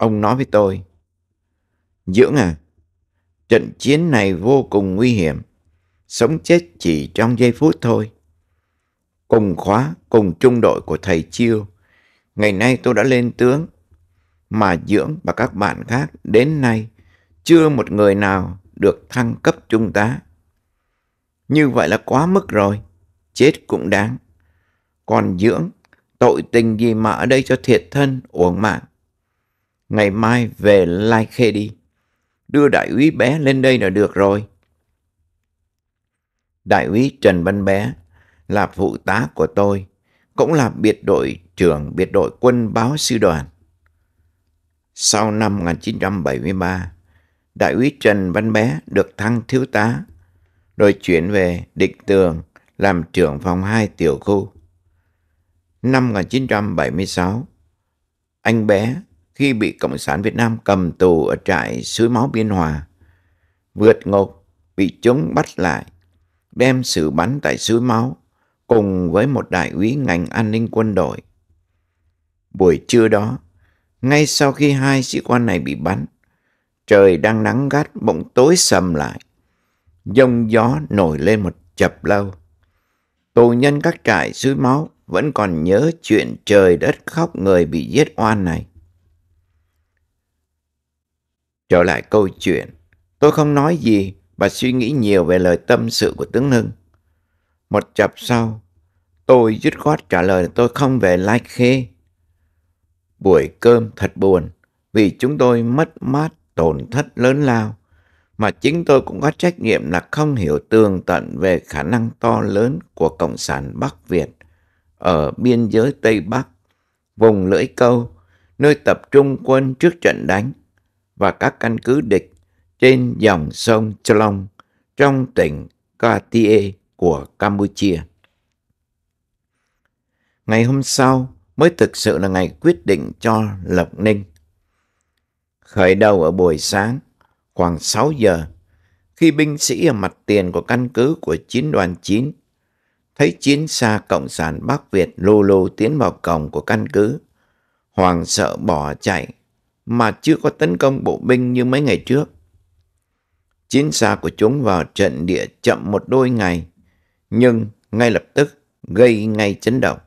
Ông nói với tôi, Dưỡng à, trận chiến này vô cùng nguy hiểm, sống chết chỉ trong giây phút thôi. Cùng khóa, cùng trung đội của thầy Chiêu, ngày nay tôi đã lên tướng, mà Dưỡng và các bạn khác đến nay chưa một người nào được thăng cấp trung tá. Như vậy là quá mức rồi, chết cũng đáng. Còn Dưỡng, tội tình gì mà ở đây cho thiệt thân, uổng mạng ngày mai về Lai Khê đi. Đưa đại úy bé lên đây là được rồi. Đại úy Trần Văn Bé là phụ tá của tôi, cũng là biệt đội trưởng biệt đội quân báo sư đoàn. Sau năm 1973, Đại úy Trần Văn Bé được thăng thiếu tá, rồi chuyển về Định Tường làm trưởng phòng 2 tiểu khu. Năm 1976, anh bé khi bị Cộng sản Việt Nam cầm tù ở trại suối máu Biên Hòa. Vượt ngục bị chúng bắt lại, đem xử bắn tại suối máu cùng với một đại úy ngành an ninh quân đội. Buổi trưa đó, ngay sau khi hai sĩ quan này bị bắn, trời đang nắng gắt bỗng tối sầm lại. Dông gió nổi lên một chập lâu. Tù nhân các trại suối máu vẫn còn nhớ chuyện trời đất khóc người bị giết oan này. Trở lại câu chuyện, tôi không nói gì và suy nghĩ nhiều về lời tâm sự của Tướng Hưng. Một chập sau, tôi dứt khoát trả lời tôi không về Lai Khê. Buổi cơm thật buồn vì chúng tôi mất mát tổn thất lớn lao mà chính tôi cũng có trách nhiệm là không hiểu tường tận về khả năng to lớn của Cộng sản Bắc Việt ở biên giới Tây Bắc, vùng lưỡi câu, nơi tập trung quân trước trận đánh và các căn cứ địch trên dòng sông Chelong trong tỉnh Katie của Campuchia. Ngày hôm sau mới thực sự là ngày quyết định cho Lộc Ninh. Khởi đầu ở buổi sáng, khoảng 6 giờ, khi binh sĩ ở mặt tiền của căn cứ của chiến đoàn 9 thấy chiến xa Cộng sản Bắc Việt lô lô tiến vào cổng của căn cứ. Hoàng sợ bỏ chạy mà chưa có tấn công bộ binh như mấy ngày trước. Chiến xa của chúng vào trận địa chậm một đôi ngày, nhưng ngay lập tức gây ngay chấn động.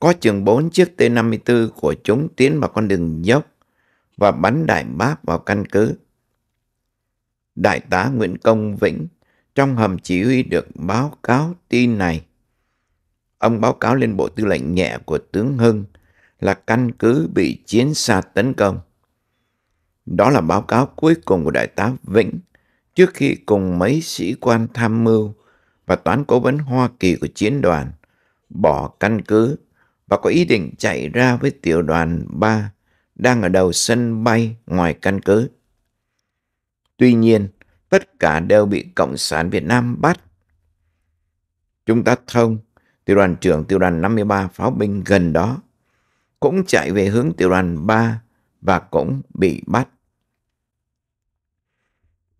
Có chừng 4 chiếc T-54 của chúng tiến vào con đường dốc và bắn đại bác vào căn cứ. Đại tá Nguyễn Công Vĩnh trong hầm chỉ huy được báo cáo tin này. Ông báo cáo lên bộ tư lệnh nhẹ của tướng Hưng là căn cứ bị chiến xa tấn công. Đó là báo cáo cuối cùng của Đại tá Vĩnh trước khi cùng mấy sĩ quan tham mưu và toán cố vấn Hoa Kỳ của chiến đoàn bỏ căn cứ và có ý định chạy ra với tiểu đoàn 3 đang ở đầu sân bay ngoài căn cứ. Tuy nhiên, tất cả đều bị Cộng sản Việt Nam bắt. Chúng ta thông, tiểu đoàn trưởng tiểu đoàn 53 pháo binh gần đó cũng chạy về hướng tiểu đoàn 3 và cũng bị bắt.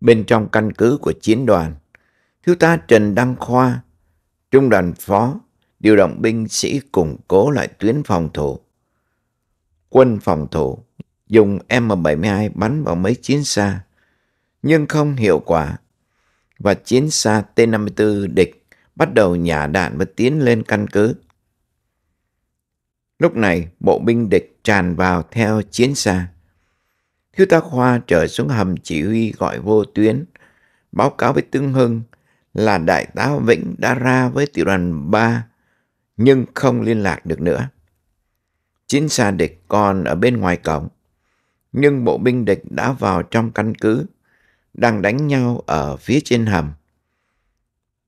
Bên trong căn cứ của chiến đoàn, thiếu tá Trần Đăng Khoa, trung đoàn phó, điều động binh sĩ củng cố lại tuyến phòng thủ. Quân phòng thủ dùng M72 bắn vào mấy chiến xa, nhưng không hiệu quả, và chiến xa T-54 địch bắt đầu nhả đạn và tiến lên căn cứ. Lúc này, bộ binh địch tràn vào theo chiến xa. Thiếu tá Khoa trở xuống hầm chỉ huy gọi vô tuyến, báo cáo với Tương Hưng là đại tá Vĩnh đã ra với tiểu đoàn 3, nhưng không liên lạc được nữa. Chiến xa địch còn ở bên ngoài cổng, nhưng bộ binh địch đã vào trong căn cứ, đang đánh nhau ở phía trên hầm.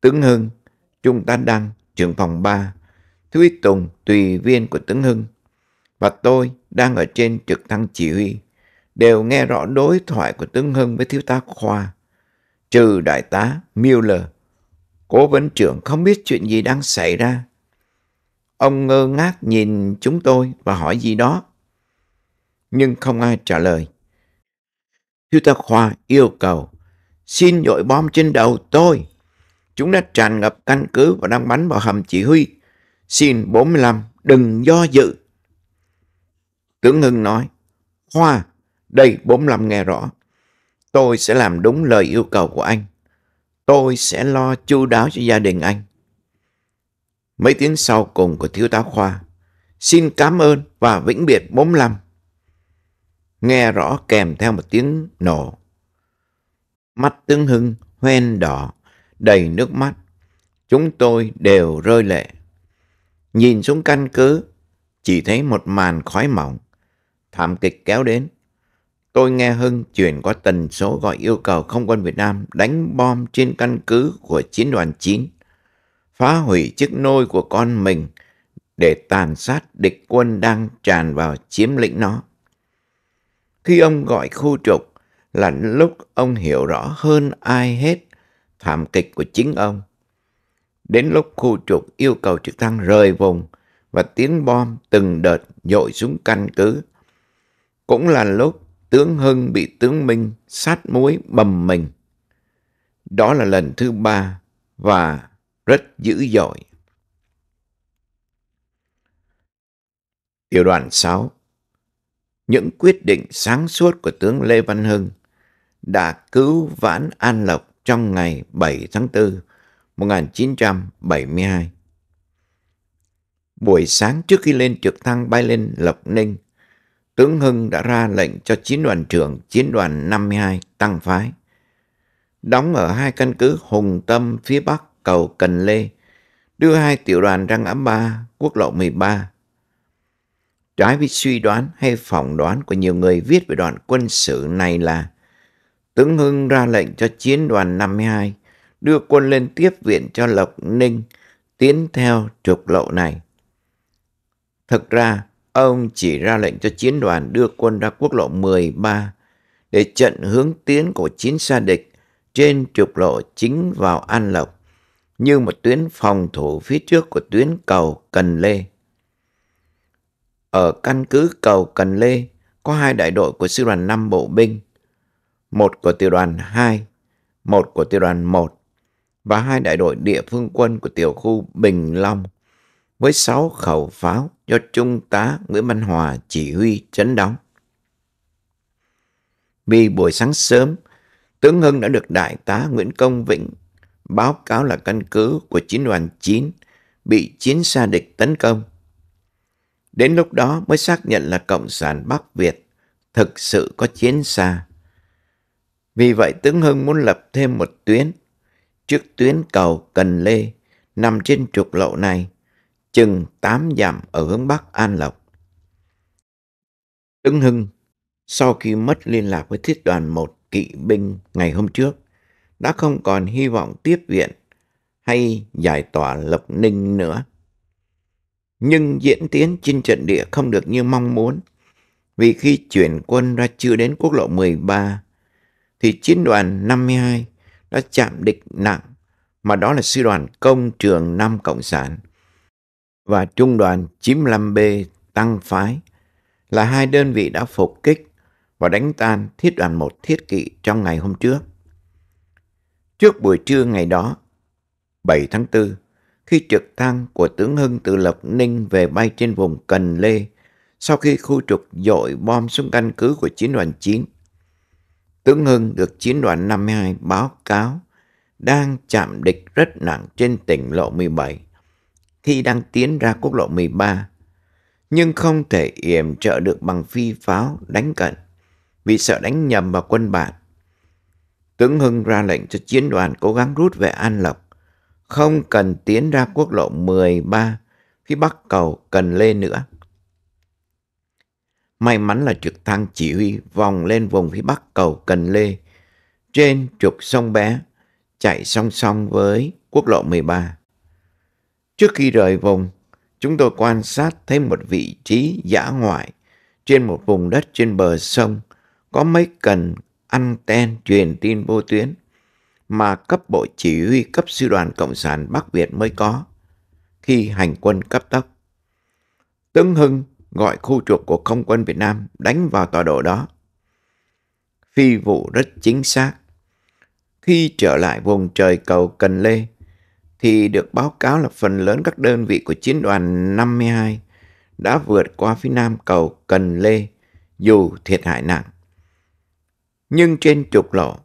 Tướng Hưng, Trung tá Đăng, trưởng phòng 3 Thúy Tùng tùy viên của Tấn Hưng và tôi đang ở trên trực thăng chỉ huy đều nghe rõ đối thoại của Tấn Hưng với thiếu tá Khoa, trừ đại tá Miller. Cố vấn trưởng không biết chuyện gì đang xảy ra. Ông ngơ ngác nhìn chúng tôi và hỏi gì đó. Nhưng không ai trả lời. Thiếu tá Khoa yêu cầu, xin dội bom trên đầu tôi. Chúng đã tràn ngập căn cứ và đang bắn vào hầm chỉ huy. Xin 45, đừng do dự. Tưởng Hưng nói, Hoa, đây 45 nghe rõ. Tôi sẽ làm đúng lời yêu cầu của anh. Tôi sẽ lo chu đáo cho gia đình anh. Mấy tiếng sau cùng của thiếu tá Khoa, xin cảm ơn và vĩnh biệt 45. Nghe rõ kèm theo một tiếng nổ. Mắt tướng Hưng hoen đỏ, đầy nước mắt. Chúng tôi đều rơi lệ. Nhìn xuống căn cứ, chỉ thấy một màn khói mỏng. Thảm kịch kéo đến. Tôi nghe Hưng chuyển qua tần số gọi yêu cầu không quân Việt Nam đánh bom trên căn cứ của chiến đoàn 9, phá hủy chiếc nôi của con mình để tàn sát địch quân đang tràn vào chiếm lĩnh nó. Khi ông gọi khu trục là lúc ông hiểu rõ hơn ai hết thảm kịch của chính ông Đến lúc khu trục yêu cầu trực thăng rời vùng và tiếng bom từng đợt dội xuống căn cứ. Cũng là lúc tướng Hưng bị tướng Minh sát muối bầm mình. Đó là lần thứ ba và rất dữ dội. Tiểu đoàn 6 Những quyết định sáng suốt của tướng Lê Văn Hưng đã cứu vãn An Lộc trong ngày 7 tháng 4. 1972. Buổi sáng trước khi lên trực thăng bay lên Lộc Ninh, tướng Hưng đã ra lệnh cho chiến đoàn trưởng chiến đoàn 52 tăng phái. Đóng ở hai căn cứ Hùng Tâm phía bắc cầu Cần Lê, đưa hai tiểu đoàn răng ấm 3, quốc lộ 13. Trái với suy đoán hay phỏng đoán của nhiều người viết về đoàn quân sự này là tướng Hưng ra lệnh cho chiến đoàn 52 đưa quân lên tiếp viện cho Lộc Ninh tiến theo trục lộ này. Thực ra, ông chỉ ra lệnh cho chiến đoàn đưa quân ra quốc lộ 13 để trận hướng tiến của chiến xa địch trên trục lộ chính vào An Lộc như một tuyến phòng thủ phía trước của tuyến cầu Cần Lê. Ở căn cứ cầu Cần Lê có hai đại đội của sư đoàn 5 bộ binh, một của tiểu đoàn 2, một của tiểu đoàn 1 và hai đại đội địa phương quân của tiểu khu Bình Long với sáu khẩu pháo do Trung tá Nguyễn Văn Hòa chỉ huy chấn đóng. Vì buổi sáng sớm, tướng Hưng đã được Đại tá Nguyễn Công Vịnh báo cáo là căn cứ của chiến đoàn 9 bị chiến xa địch tấn công. Đến lúc đó mới xác nhận là Cộng sản Bắc Việt thực sự có chiến xa. Vì vậy tướng Hưng muốn lập thêm một tuyến trước tuyến cầu Cần Lê nằm trên trục lộ này, chừng 8 dặm ở hướng Bắc An Lộc. Tướng Hưng, sau khi mất liên lạc với thiết đoàn một kỵ binh ngày hôm trước, đã không còn hy vọng tiếp viện hay giải tỏa Lộc Ninh nữa. Nhưng diễn tiến trên trận địa không được như mong muốn, vì khi chuyển quân ra chưa đến quốc lộ 13, thì chiến đoàn 52 đã chạm địch nặng, mà đó là sư đoàn công trường năm Cộng sản và trung đoàn 95B tăng phái là hai đơn vị đã phục kích và đánh tan thiết đoàn một thiết kỵ trong ngày hôm trước. Trước buổi trưa ngày đó, 7 tháng 4, khi trực thăng của tướng Hưng từ Lộc Ninh về bay trên vùng Cần Lê, sau khi khu trục dội bom xuống căn cứ của chiến đoàn 9, Tướng Hưng được chiến đoàn 52 báo cáo đang chạm địch rất nặng trên tỉnh lộ 17 khi đang tiến ra quốc lộ 13 nhưng không thể yểm trợ được bằng phi pháo đánh cận vì sợ đánh nhầm vào quân bạn. Tướng Hưng ra lệnh cho chiến đoàn cố gắng rút về An Lộc, không cần tiến ra quốc lộ 13 phía bắc cầu cần Lên nữa. May mắn là trực thăng chỉ huy vòng lên vùng phía bắc cầu Cần Lê, trên trục sông bé, chạy song song với quốc lộ 13. Trước khi rời vùng, chúng tôi quan sát thấy một vị trí dã ngoại trên một vùng đất trên bờ sông có mấy cần anten truyền tin vô tuyến mà cấp bộ chỉ huy cấp sư đoàn Cộng sản Bắc Việt mới có khi hành quân cấp tốc. Tấn Hưng gọi khu trục của không quân Việt Nam đánh vào tọa độ đó. Phi vụ rất chính xác. Khi trở lại vùng trời cầu Cần Lê, thì được báo cáo là phần lớn các đơn vị của chiến đoàn 52 đã vượt qua phía nam cầu Cần Lê dù thiệt hại nặng. Nhưng trên trục lộ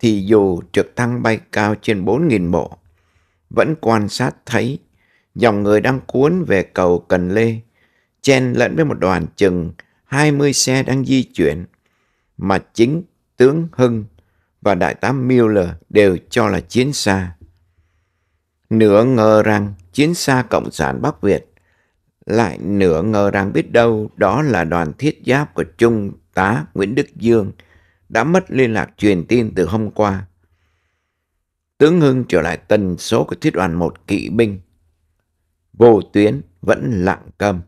thì dù trực thăng bay cao trên 4.000 bộ, vẫn quan sát thấy dòng người đang cuốn về cầu Cần Lê chen lẫn với một đoàn chừng 20 xe đang di chuyển mà chính tướng Hưng và đại tá Miller đều cho là chiến xa. Nửa ngờ rằng chiến xa Cộng sản Bắc Việt, lại nửa ngờ rằng biết đâu đó là đoàn thiết giáp của Trung tá Nguyễn Đức Dương đã mất liên lạc truyền tin từ hôm qua. Tướng Hưng trở lại tần số của thiết đoàn một kỵ binh. Vô tuyến vẫn lặng câm.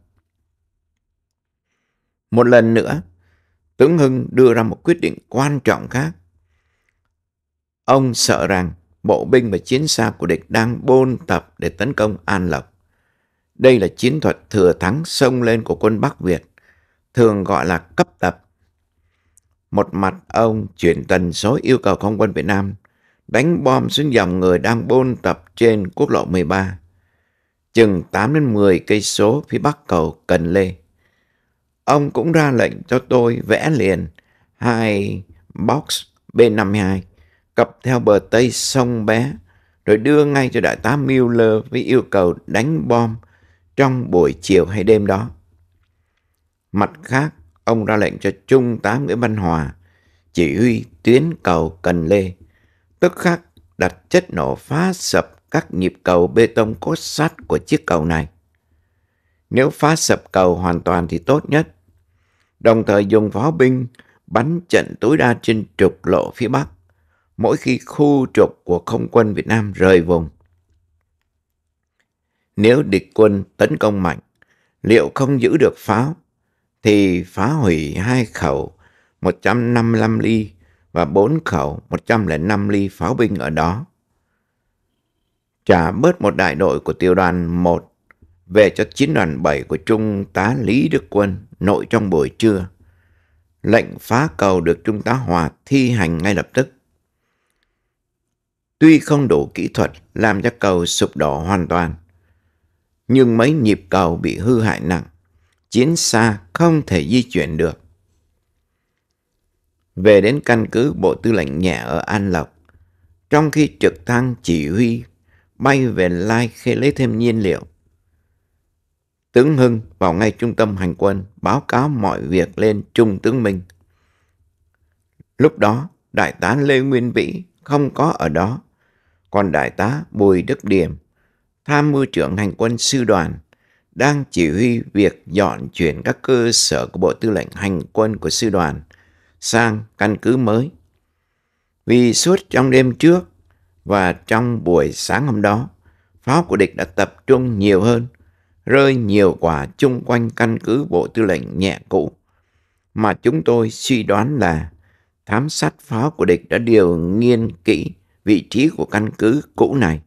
Một lần nữa, Tướng Hưng đưa ra một quyết định quan trọng khác. Ông sợ rằng bộ binh và chiến xa của địch đang bôn tập để tấn công An Lộc. Đây là chiến thuật thừa thắng sông lên của quân Bắc Việt, thường gọi là cấp tập. Một mặt ông chuyển tần số yêu cầu không quân Việt Nam đánh bom xuống dòng người đang bôn tập trên quốc lộ 13, chừng 8 đến 10 cây số phía bắc cầu Cần Lê. Ông cũng ra lệnh cho tôi vẽ liền hai box B-52 cập theo bờ tây sông bé rồi đưa ngay cho đại tá Miller với yêu cầu đánh bom trong buổi chiều hay đêm đó. Mặt khác, ông ra lệnh cho Trung tá Nguyễn Văn Hòa chỉ huy tuyến cầu Cần Lê, tức khắc đặt chất nổ phá sập các nhịp cầu bê tông cốt sắt của chiếc cầu này. Nếu phá sập cầu hoàn toàn thì tốt nhất, đồng thời dùng pháo binh bắn trận tối đa trên trục lộ phía Bắc mỗi khi khu trục của không quân Việt Nam rời vùng. Nếu địch quân tấn công mạnh, liệu không giữ được pháo, thì phá hủy hai khẩu 155 ly và bốn khẩu 105 ly pháo binh ở đó. Trả bớt một đại đội của tiểu đoàn 1 về cho chiến đoàn 7 của Trung tá Lý Đức Quân nội trong buổi trưa. Lệnh phá cầu được Trung tá Hòa thi hành ngay lập tức. Tuy không đủ kỹ thuật làm cho cầu sụp đổ hoàn toàn, nhưng mấy nhịp cầu bị hư hại nặng, chiến xa không thể di chuyển được. Về đến căn cứ Bộ Tư lệnh nhẹ ở An Lộc, trong khi trực thăng chỉ huy bay về Lai khi lấy thêm nhiên liệu, Tướng Hưng vào ngay trung tâm hành quân báo cáo mọi việc lên Trung tướng Minh. Lúc đó, đại tá Lê Nguyên Vĩ không có ở đó, còn đại tá Bùi Đức Điểm, tham mưu trưởng hành quân sư đoàn, đang chỉ huy việc dọn chuyển các cơ sở của Bộ Tư lệnh Hành quân của sư đoàn sang căn cứ mới. Vì suốt trong đêm trước và trong buổi sáng hôm đó, pháo của địch đã tập trung nhiều hơn – rơi nhiều quả chung quanh căn cứ bộ tư lệnh nhẹ cũ mà chúng tôi suy đoán là thám sát pháo của địch đã điều nghiên kỹ vị trí của căn cứ cũ này.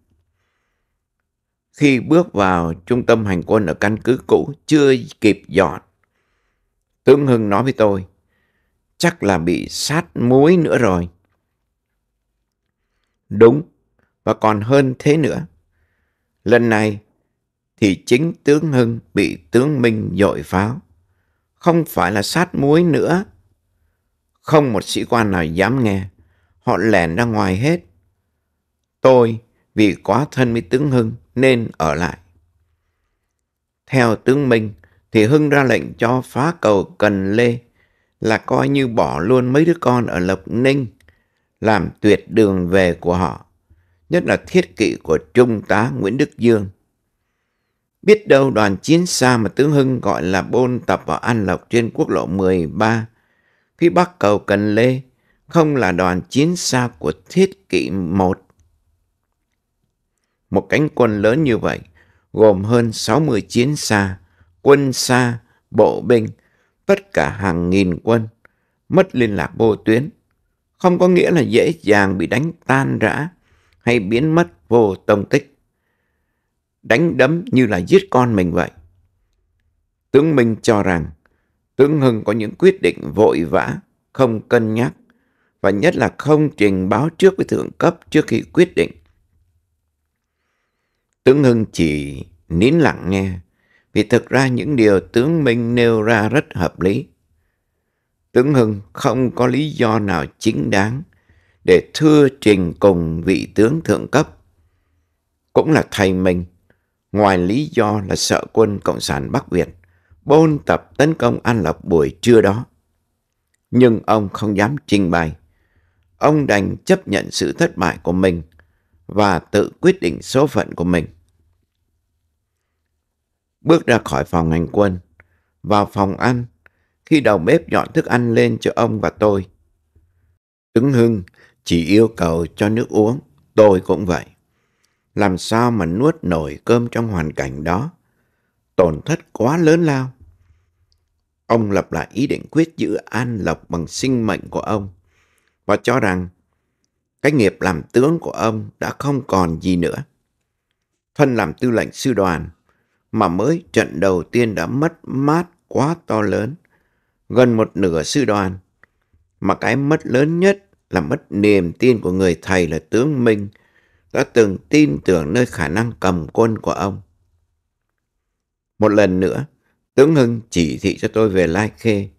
Khi bước vào trung tâm hành quân ở căn cứ cũ chưa kịp dọn, Tướng Hưng nói với tôi, chắc là bị sát muối nữa rồi. Đúng, và còn hơn thế nữa. Lần này, thì chính tướng Hưng bị tướng Minh dội pháo. Không phải là sát muối nữa. Không một sĩ quan nào dám nghe. Họ lèn ra ngoài hết. Tôi vì quá thân với tướng Hưng nên ở lại. Theo tướng Minh thì Hưng ra lệnh cho phá cầu Cần Lê là coi như bỏ luôn mấy đứa con ở Lộc Ninh làm tuyệt đường về của họ, nhất là thiết kỵ của Trung tá Nguyễn Đức Dương Biết đâu đoàn chiến xa mà tướng Hưng gọi là bôn tập vào An Lộc trên quốc lộ 13, phía bắc cầu Cần Lê, không là đoàn chiến xa của thiết kỵ một Một cánh quân lớn như vậy, gồm hơn 60 chiến xa, quân xa, bộ binh, tất cả hàng nghìn quân, mất liên lạc vô tuyến. Không có nghĩa là dễ dàng bị đánh tan rã hay biến mất vô tông tích đánh đấm như là giết con mình vậy. Tướng Minh cho rằng tướng Hưng có những quyết định vội vã, không cân nhắc và nhất là không trình báo trước với thượng cấp trước khi quyết định. Tướng Hưng chỉ nín lặng nghe vì thực ra những điều tướng Minh nêu ra rất hợp lý. Tướng Hưng không có lý do nào chính đáng để thưa trình cùng vị tướng thượng cấp. Cũng là thầy mình, ngoài lý do là sợ quân Cộng sản Bắc Việt bôn tập tấn công An Lập buổi trưa đó. Nhưng ông không dám trình bày. Ông đành chấp nhận sự thất bại của mình và tự quyết định số phận của mình. Bước ra khỏi phòng hành quân, vào phòng ăn, khi đầu bếp dọn thức ăn lên cho ông và tôi. tướng Hưng chỉ yêu cầu cho nước uống, tôi cũng vậy. Làm sao mà nuốt nổi cơm trong hoàn cảnh đó? Tổn thất quá lớn lao. Ông lập lại ý định quyết giữ an lộc bằng sinh mệnh của ông và cho rằng cái nghiệp làm tướng của ông đã không còn gì nữa. Thân làm tư lệnh sư đoàn mà mới trận đầu tiên đã mất mát quá to lớn, gần một nửa sư đoàn. Mà cái mất lớn nhất là mất niềm tin của người thầy là tướng Minh đã từng tin tưởng nơi khả năng cầm côn của ông. Một lần nữa, tướng Hưng chỉ thị cho tôi về Lai Khê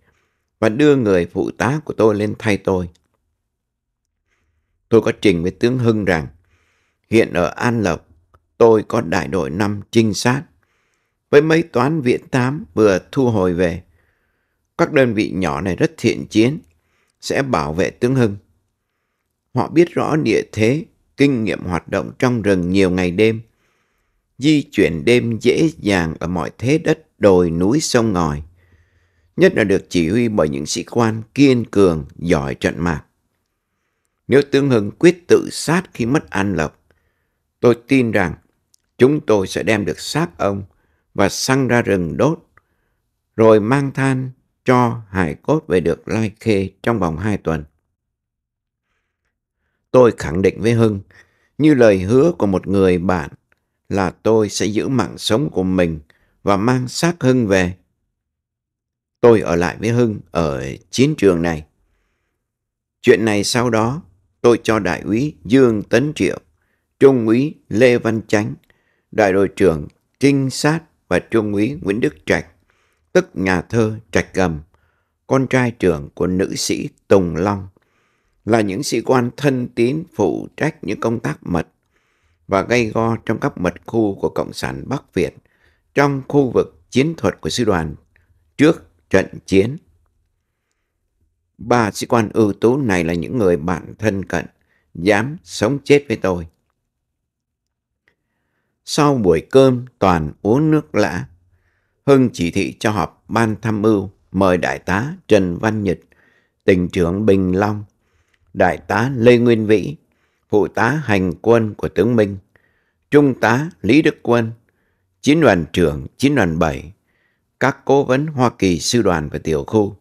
và đưa người phụ tá của tôi lên thay tôi. Tôi có trình với tướng Hưng rằng hiện ở An Lộc tôi có đại đội năm trinh sát với mấy toán viện tám vừa thu hồi về. Các đơn vị nhỏ này rất thiện chiến sẽ bảo vệ tướng Hưng. Họ biết rõ địa thế kinh nghiệm hoạt động trong rừng nhiều ngày đêm. Di chuyển đêm dễ dàng ở mọi thế đất, đồi, núi, sông ngòi. Nhất là được chỉ huy bởi những sĩ quan kiên cường, giỏi trận mạc. Nếu tướng Hưng quyết tự sát khi mất an lộc, tôi tin rằng chúng tôi sẽ đem được xác ông và xăng ra rừng đốt, rồi mang than cho hải cốt về được Lai Khê trong vòng hai tuần. Tôi khẳng định với Hưng, như lời hứa của một người bạn là tôi sẽ giữ mạng sống của mình và mang xác Hưng về. Tôi ở lại với Hưng ở chiến trường này. Chuyện này sau đó tôi cho đại úy Dương Tấn Triệu, trung úy Lê Văn Chánh, đại đội trưởng Trinh Sát và trung úy Nguyễn Đức Trạch, tức nhà thơ Trạch Gầm, con trai trưởng của nữ sĩ Tùng Long là những sĩ quan thân tín phụ trách những công tác mật và gây go trong các mật khu của Cộng sản Bắc Việt trong khu vực chiến thuật của sư đoàn trước trận chiến. Ba sĩ quan ưu tú này là những người bạn thân cận, dám sống chết với tôi. Sau buổi cơm toàn uống nước lã, Hưng chỉ thị cho họp ban tham mưu mời đại tá Trần Văn Nhật, tỉnh trưởng Bình Long đại tá Lê Nguyên Vĩ, phụ tá hành quân của tướng Minh, trung tá Lý Đức Quân, chiến đoàn trưởng chiến đoàn 7, các cố vấn Hoa Kỳ sư đoàn và tiểu khu,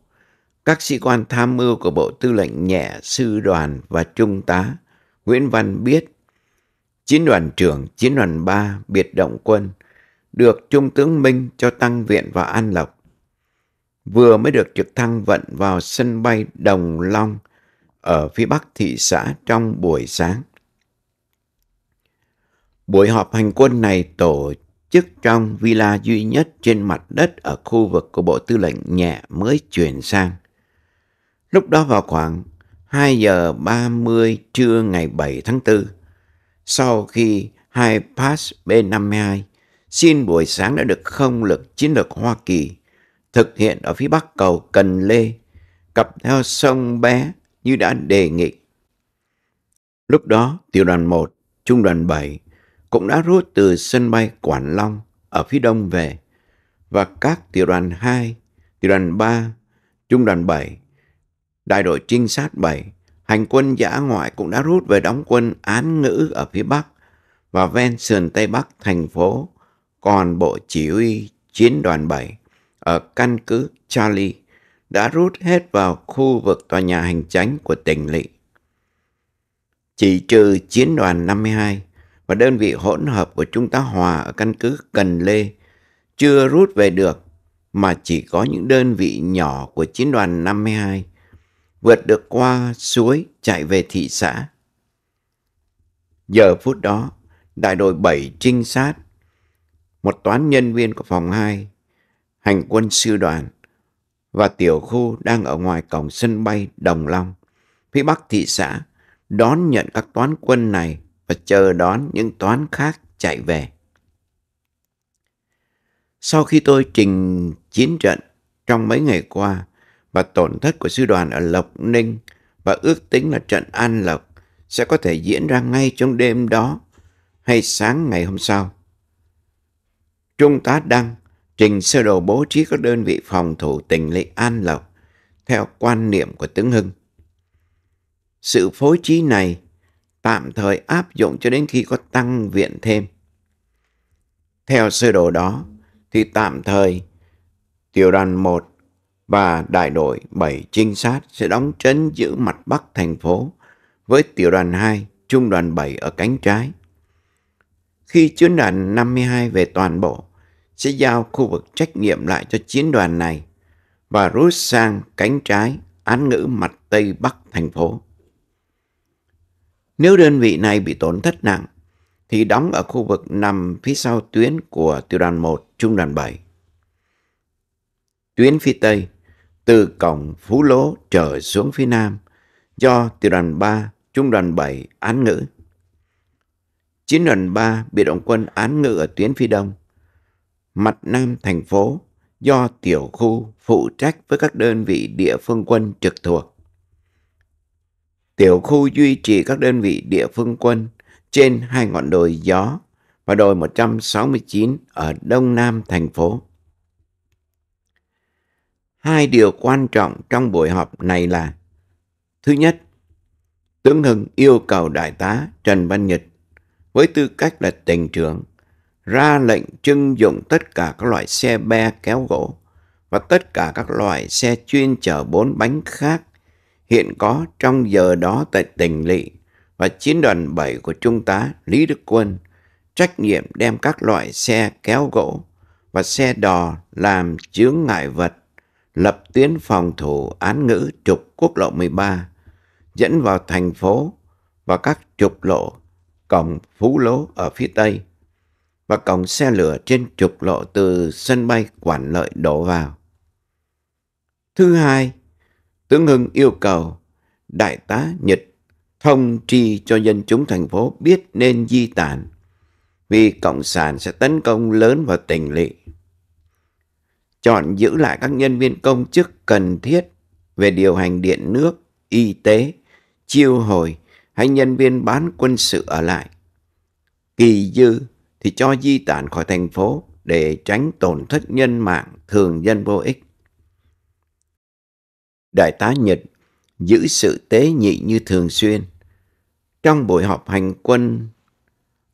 các sĩ quan tham mưu của Bộ Tư lệnh nhẹ sư đoàn và trung tá Nguyễn Văn Biết, chiến đoàn trưởng chiến đoàn 3 biệt động quân, được Trung tướng Minh cho tăng viện vào An Lộc. Vừa mới được trực thăng vận vào sân bay Đồng Long ở phía bắc thị xã trong buổi sáng. Buổi họp hành quân này tổ chức trong villa duy nhất trên mặt đất ở khu vực của Bộ Tư lệnh nhẹ mới chuyển sang. Lúc đó vào khoảng 2 giờ 30 trưa ngày 7 tháng 4, sau khi hai Pass B-52 xin buổi sáng đã được không lực chiến lược Hoa Kỳ thực hiện ở phía bắc cầu Cần Lê, cặp theo sông Bé như đã đề nghị. Lúc đó, tiểu đoàn 1, trung đoàn 7 cũng đã rút từ sân bay Quảng Long ở phía đông về và các tiểu đoàn 2, tiểu đoàn 3, trung đoàn 7, đại đội trinh sát 7, hành quân giã ngoại cũng đã rút về đóng quân án ngữ ở phía bắc và ven sườn tây bắc thành phố còn bộ chỉ huy chiến đoàn 7 ở căn cứ Charlie đã rút hết vào khu vực tòa nhà hành chánh của tỉnh lỵ. Chỉ trừ chiến đoàn 52 và đơn vị hỗn hợp của chúng ta Hòa ở căn cứ Cần Lê chưa rút về được mà chỉ có những đơn vị nhỏ của chiến đoàn 52 vượt được qua suối chạy về thị xã. Giờ phút đó, đại đội 7 trinh sát, một toán nhân viên của phòng 2, hành quân sư đoàn và tiểu khu đang ở ngoài cổng sân bay Đồng Long, phía bắc thị xã, đón nhận các toán quân này và chờ đón những toán khác chạy về. Sau khi tôi trình chiến trận trong mấy ngày qua và tổn thất của sư đoàn ở Lộc Ninh và ước tính là trận An Lộc sẽ có thể diễn ra ngay trong đêm đó hay sáng ngày hôm sau. Trung tá Đăng trình sơ đồ bố trí các đơn vị phòng thủ tỉnh lỵ An Lộc theo quan niệm của tướng Hưng. Sự phối trí này tạm thời áp dụng cho đến khi có tăng viện thêm. Theo sơ đồ đó thì tạm thời tiểu đoàn 1 và đại đội 7 trinh sát sẽ đóng trấn giữ mặt bắc thành phố với tiểu đoàn 2, trung đoàn 7 ở cánh trái. Khi chuyến đoàn 52 về toàn bộ, sẽ giao khu vực trách nhiệm lại cho chiến đoàn này và rút sang cánh trái án ngữ mặt Tây Bắc thành phố. Nếu đơn vị này bị tổn thất nặng, thì đóng ở khu vực nằm phía sau tuyến của tiểu đoàn 1, trung đoàn 7. Tuyến phía Tây, từ cổng Phú lố trở xuống phía Nam, do tiểu đoàn 3, trung đoàn 7 án ngữ. Chiến đoàn 3 bị động quân án ngữ ở tuyến phía Đông, mặt nam thành phố do tiểu khu phụ trách với các đơn vị địa phương quân trực thuộc. Tiểu khu duy trì các đơn vị địa phương quân trên hai ngọn đồi gió và đồi 169 ở đông nam thành phố. Hai điều quan trọng trong buổi họp này là Thứ nhất, Tướng Hưng yêu cầu Đại tá Trần Văn Nhật với tư cách là tỉnh trưởng ra lệnh trưng dụng tất cả các loại xe be kéo gỗ và tất cả các loại xe chuyên chở bốn bánh khác hiện có trong giờ đó tại tỉnh lỵ và chiến đoàn 7 của Trung tá Lý Đức Quân trách nhiệm đem các loại xe kéo gỗ và xe đò làm chướng ngại vật lập tuyến phòng thủ án ngữ trục quốc lộ 13 dẫn vào thành phố và các trục lộ cổng Phú Lố ở phía Tây và cổng xe lửa trên trục lộ từ sân bay quản lợi đổ vào. Thứ hai, tướng Hưng yêu cầu đại tá Nhật thông tri cho dân chúng thành phố biết nên di tản vì Cộng sản sẽ tấn công lớn vào tỉnh lỵ. Chọn giữ lại các nhân viên công chức cần thiết về điều hành điện nước, y tế, chiêu hồi hay nhân viên bán quân sự ở lại. Kỳ dư thì cho di tản khỏi thành phố để tránh tổn thất nhân mạng thường dân vô ích. Đại tá Nhật giữ sự tế nhị như thường xuyên. Trong buổi họp hành quân,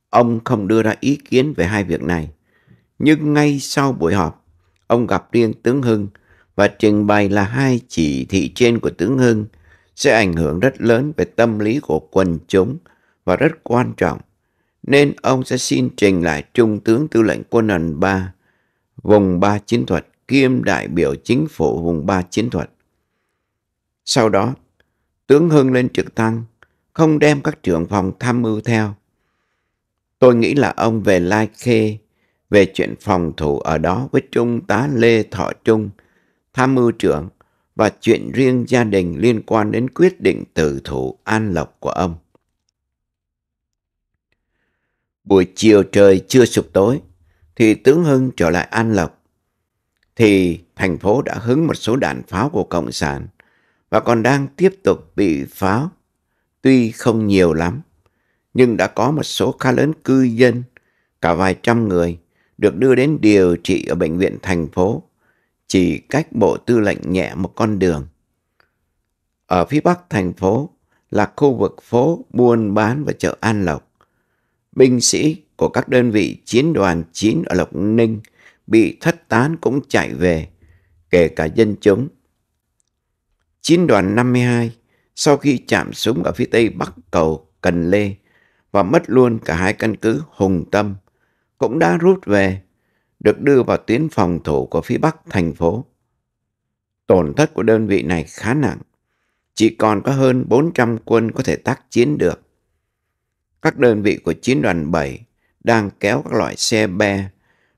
ông không đưa ra ý kiến về hai việc này. Nhưng ngay sau buổi họp, ông gặp riêng tướng Hưng và trình bày là hai chỉ thị trên của tướng Hưng sẽ ảnh hưởng rất lớn về tâm lý của quần chúng và rất quan trọng nên ông sẽ xin trình lại Trung tướng Tư lệnh Quân đoàn 3, vùng 3 chiến thuật, kiêm đại biểu chính phủ vùng 3 chiến thuật. Sau đó, tướng Hưng lên trực tăng, không đem các trưởng phòng tham mưu theo. Tôi nghĩ là ông về Lai Khê, về chuyện phòng thủ ở đó với Trung tá Lê Thọ Trung, tham mưu trưởng, và chuyện riêng gia đình liên quan đến quyết định tử thủ an lộc của ông. Buổi chiều trời chưa sụp tối thì tướng Hưng trở lại An Lộc. Thì thành phố đã hứng một số đạn pháo của Cộng sản và còn đang tiếp tục bị pháo. Tuy không nhiều lắm, nhưng đã có một số khá lớn cư dân, cả vài trăm người, được đưa đến điều trị ở bệnh viện thành phố, chỉ cách bộ tư lệnh nhẹ một con đường. Ở phía bắc thành phố là khu vực phố buôn bán và chợ An Lộc binh sĩ của các đơn vị chiến đoàn 9 ở Lộc Ninh bị thất tán cũng chạy về, kể cả dân chúng. Chiến đoàn 52 sau khi chạm súng ở phía tây bắc cầu Cần Lê và mất luôn cả hai căn cứ Hùng Tâm cũng đã rút về, được đưa vào tuyến phòng thủ của phía bắc thành phố. Tổn thất của đơn vị này khá nặng, chỉ còn có hơn 400 quân có thể tác chiến được các đơn vị của chiến đoàn 7 đang kéo các loại xe be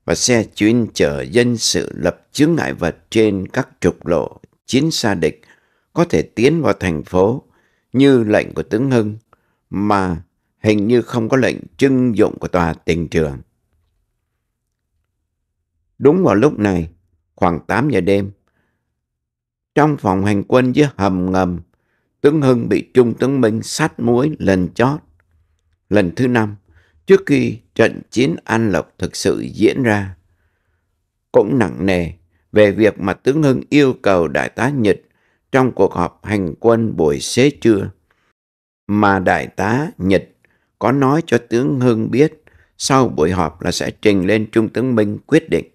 và xe chuyên chở dân sự lập chướng ngại vật trên các trục lộ chiến xa địch có thể tiến vào thành phố như lệnh của tướng Hưng mà hình như không có lệnh trưng dụng của tòa tình trường. Đúng vào lúc này, khoảng 8 giờ đêm, trong phòng hành quân dưới hầm ngầm, tướng Hưng bị Trung tướng Minh sát muối lần chót lần thứ năm trước khi trận chiến An Lộc thực sự diễn ra. Cũng nặng nề về việc mà tướng Hưng yêu cầu đại tá Nhật trong cuộc họp hành quân buổi xế trưa. Mà đại tá Nhật có nói cho tướng Hưng biết sau buổi họp là sẽ trình lên Trung tướng Minh quyết định.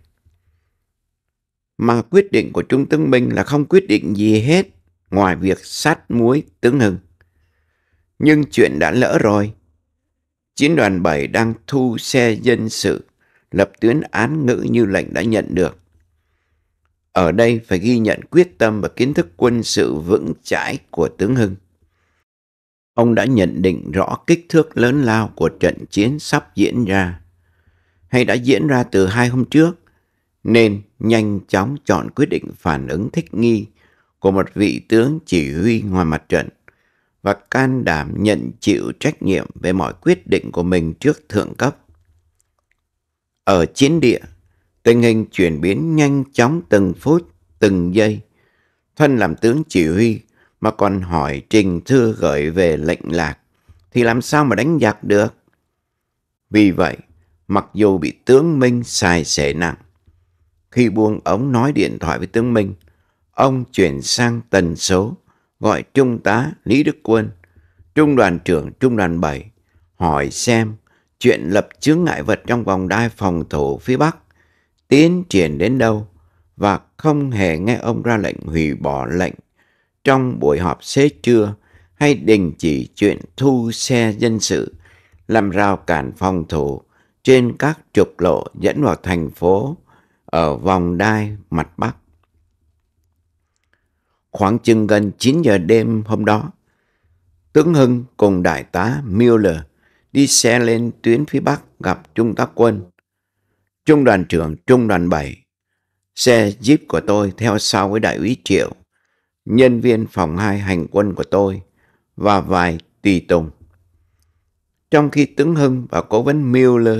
Mà quyết định của Trung tướng Minh là không quyết định gì hết ngoài việc sát muối tướng Hưng. Nhưng chuyện đã lỡ rồi Chiến đoàn 7 đang thu xe dân sự, lập tuyến án ngữ như lệnh đã nhận được. Ở đây phải ghi nhận quyết tâm và kiến thức quân sự vững chãi của tướng Hưng. Ông đã nhận định rõ kích thước lớn lao của trận chiến sắp diễn ra, hay đã diễn ra từ hai hôm trước, nên nhanh chóng chọn quyết định phản ứng thích nghi của một vị tướng chỉ huy ngoài mặt trận và can đảm nhận chịu trách nhiệm về mọi quyết định của mình trước thượng cấp. Ở chiến địa, tình hình chuyển biến nhanh chóng từng phút, từng giây. thân làm tướng chỉ huy mà còn hỏi trình thư gửi về lệnh lạc thì làm sao mà đánh giặc được. Vì vậy, mặc dù bị tướng Minh xài xẻ nặng, khi buông ống nói điện thoại với tướng Minh, ông chuyển sang tần số gọi Trung tá Lý Đức Quân, Trung đoàn trưởng Trung đoàn 7, hỏi xem chuyện lập chướng ngại vật trong vòng đai phòng thủ phía Bắc tiến triển đến đâu và không hề nghe ông ra lệnh hủy bỏ lệnh trong buổi họp xế trưa hay đình chỉ chuyện thu xe dân sự làm rào cản phòng thủ trên các trục lộ dẫn vào thành phố ở vòng đai mặt Bắc. Khoảng chừng gần 9 giờ đêm hôm đó, tướng Hưng cùng đại tá Mueller đi xe lên tuyến phía Bắc gặp Trung tá Quân, Trung đoàn trưởng Trung đoàn 7. Xe Jeep của tôi theo sau với đại úy Triệu, nhân viên phòng 2 hành quân của tôi và vài tùy tùng. Trong khi tướng Hưng và cố vấn Mueller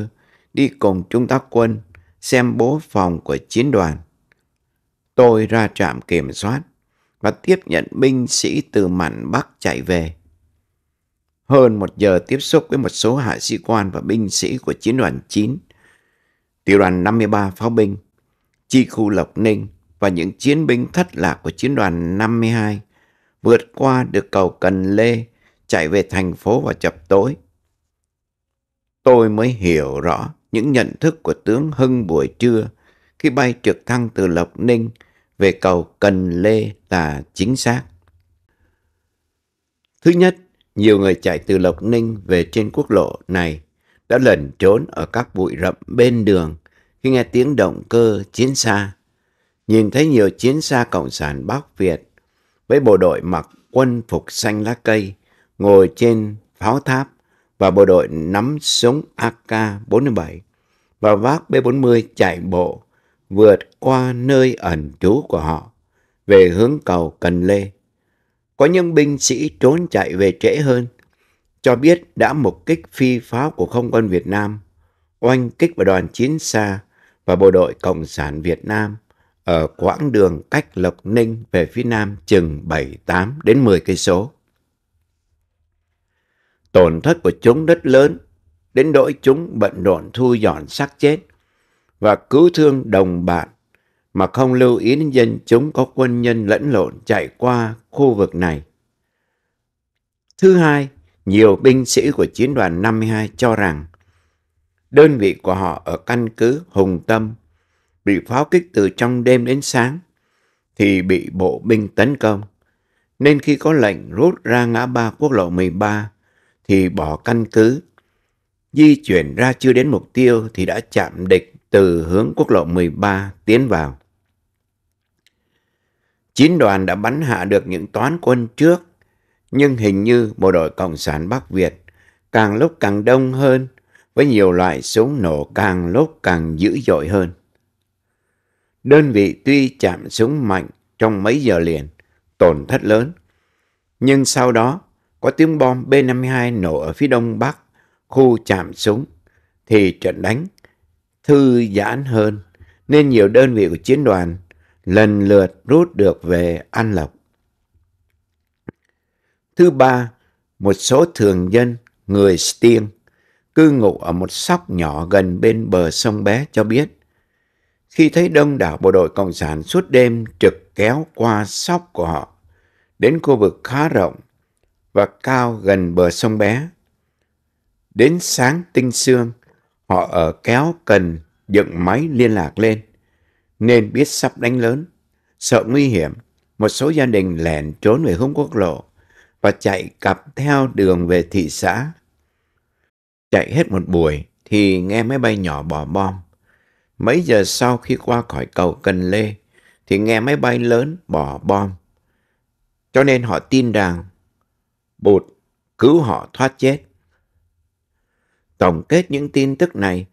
đi cùng Trung tá Quân xem bố phòng của chiến đoàn, tôi ra trạm kiểm soát và tiếp nhận binh sĩ từ mạn Bắc chạy về. Hơn một giờ tiếp xúc với một số hạ sĩ quan và binh sĩ của chiến đoàn 9, tiểu đoàn 53 pháo binh, chi khu Lộc Ninh và những chiến binh thất lạc của chiến đoàn 52 vượt qua được cầu Cần Lê chạy về thành phố vào chập tối. Tôi mới hiểu rõ những nhận thức của tướng Hưng buổi trưa khi bay trực thăng từ Lộc Ninh về cầu Cần Lê là chính xác. Thứ nhất, nhiều người chạy từ Lộc Ninh về trên quốc lộ này đã lẩn trốn ở các bụi rậm bên đường khi nghe tiếng động cơ chiến xa. Nhìn thấy nhiều chiến xa Cộng sản Bắc Việt với bộ đội mặc quân phục xanh lá cây ngồi trên pháo tháp và bộ đội nắm súng AK-47 và vác B-40 chạy bộ vượt qua nơi ẩn trú của họ về hướng cầu Cần Lê. Có những binh sĩ trốn chạy về trễ hơn, cho biết đã mục kích phi pháo của không quân Việt Nam, oanh kích vào đoàn chiến xa và bộ đội Cộng sản Việt Nam ở quãng đường cách Lộc Ninh về phía nam chừng 7-8 đến 10 cây số. Tổn thất của chúng rất lớn, đến đội chúng bận rộn thu dọn xác chết và cứu thương đồng bạn mà không lưu ý đến dân chúng có quân nhân lẫn lộn chạy qua khu vực này. Thứ hai, nhiều binh sĩ của chiến đoàn 52 cho rằng đơn vị của họ ở căn cứ Hùng Tâm bị pháo kích từ trong đêm đến sáng thì bị bộ binh tấn công. Nên khi có lệnh rút ra ngã ba quốc lộ 13 thì bỏ căn cứ. Di chuyển ra chưa đến mục tiêu thì đã chạm địch từ hướng quốc lộ 13 tiến vào. Chín đoàn đã bắn hạ được những toán quân trước, nhưng hình như bộ đội Cộng sản Bắc Việt càng lúc càng đông hơn với nhiều loại súng nổ càng lúc càng dữ dội hơn. Đơn vị tuy chạm súng mạnh trong mấy giờ liền, tổn thất lớn, nhưng sau đó có tiếng bom B-52 nổ ở phía đông bắc, khu chạm súng, thì trận đánh thư giãn hơn, nên nhiều đơn vị của chiến đoàn lần lượt rút được về An Lộc. Thứ ba, một số thường dân, người Stiêng, cư ngụ ở một sóc nhỏ gần bên bờ sông bé cho biết. Khi thấy đông đảo bộ đội Cộng sản suốt đêm trực kéo qua sóc của họ, đến khu vực khá rộng và cao gần bờ sông bé. Đến sáng tinh sương, Họ ở kéo cần dựng máy liên lạc lên, nên biết sắp đánh lớn. Sợ nguy hiểm, một số gia đình lẻn trốn về hướng quốc lộ và chạy cặp theo đường về thị xã. Chạy hết một buổi thì nghe máy bay nhỏ bỏ bom. Mấy giờ sau khi qua khỏi cầu Cần Lê thì nghe máy bay lớn bỏ bom. Cho nên họ tin rằng bột cứu họ thoát chết. Tổng kết những tin tức này,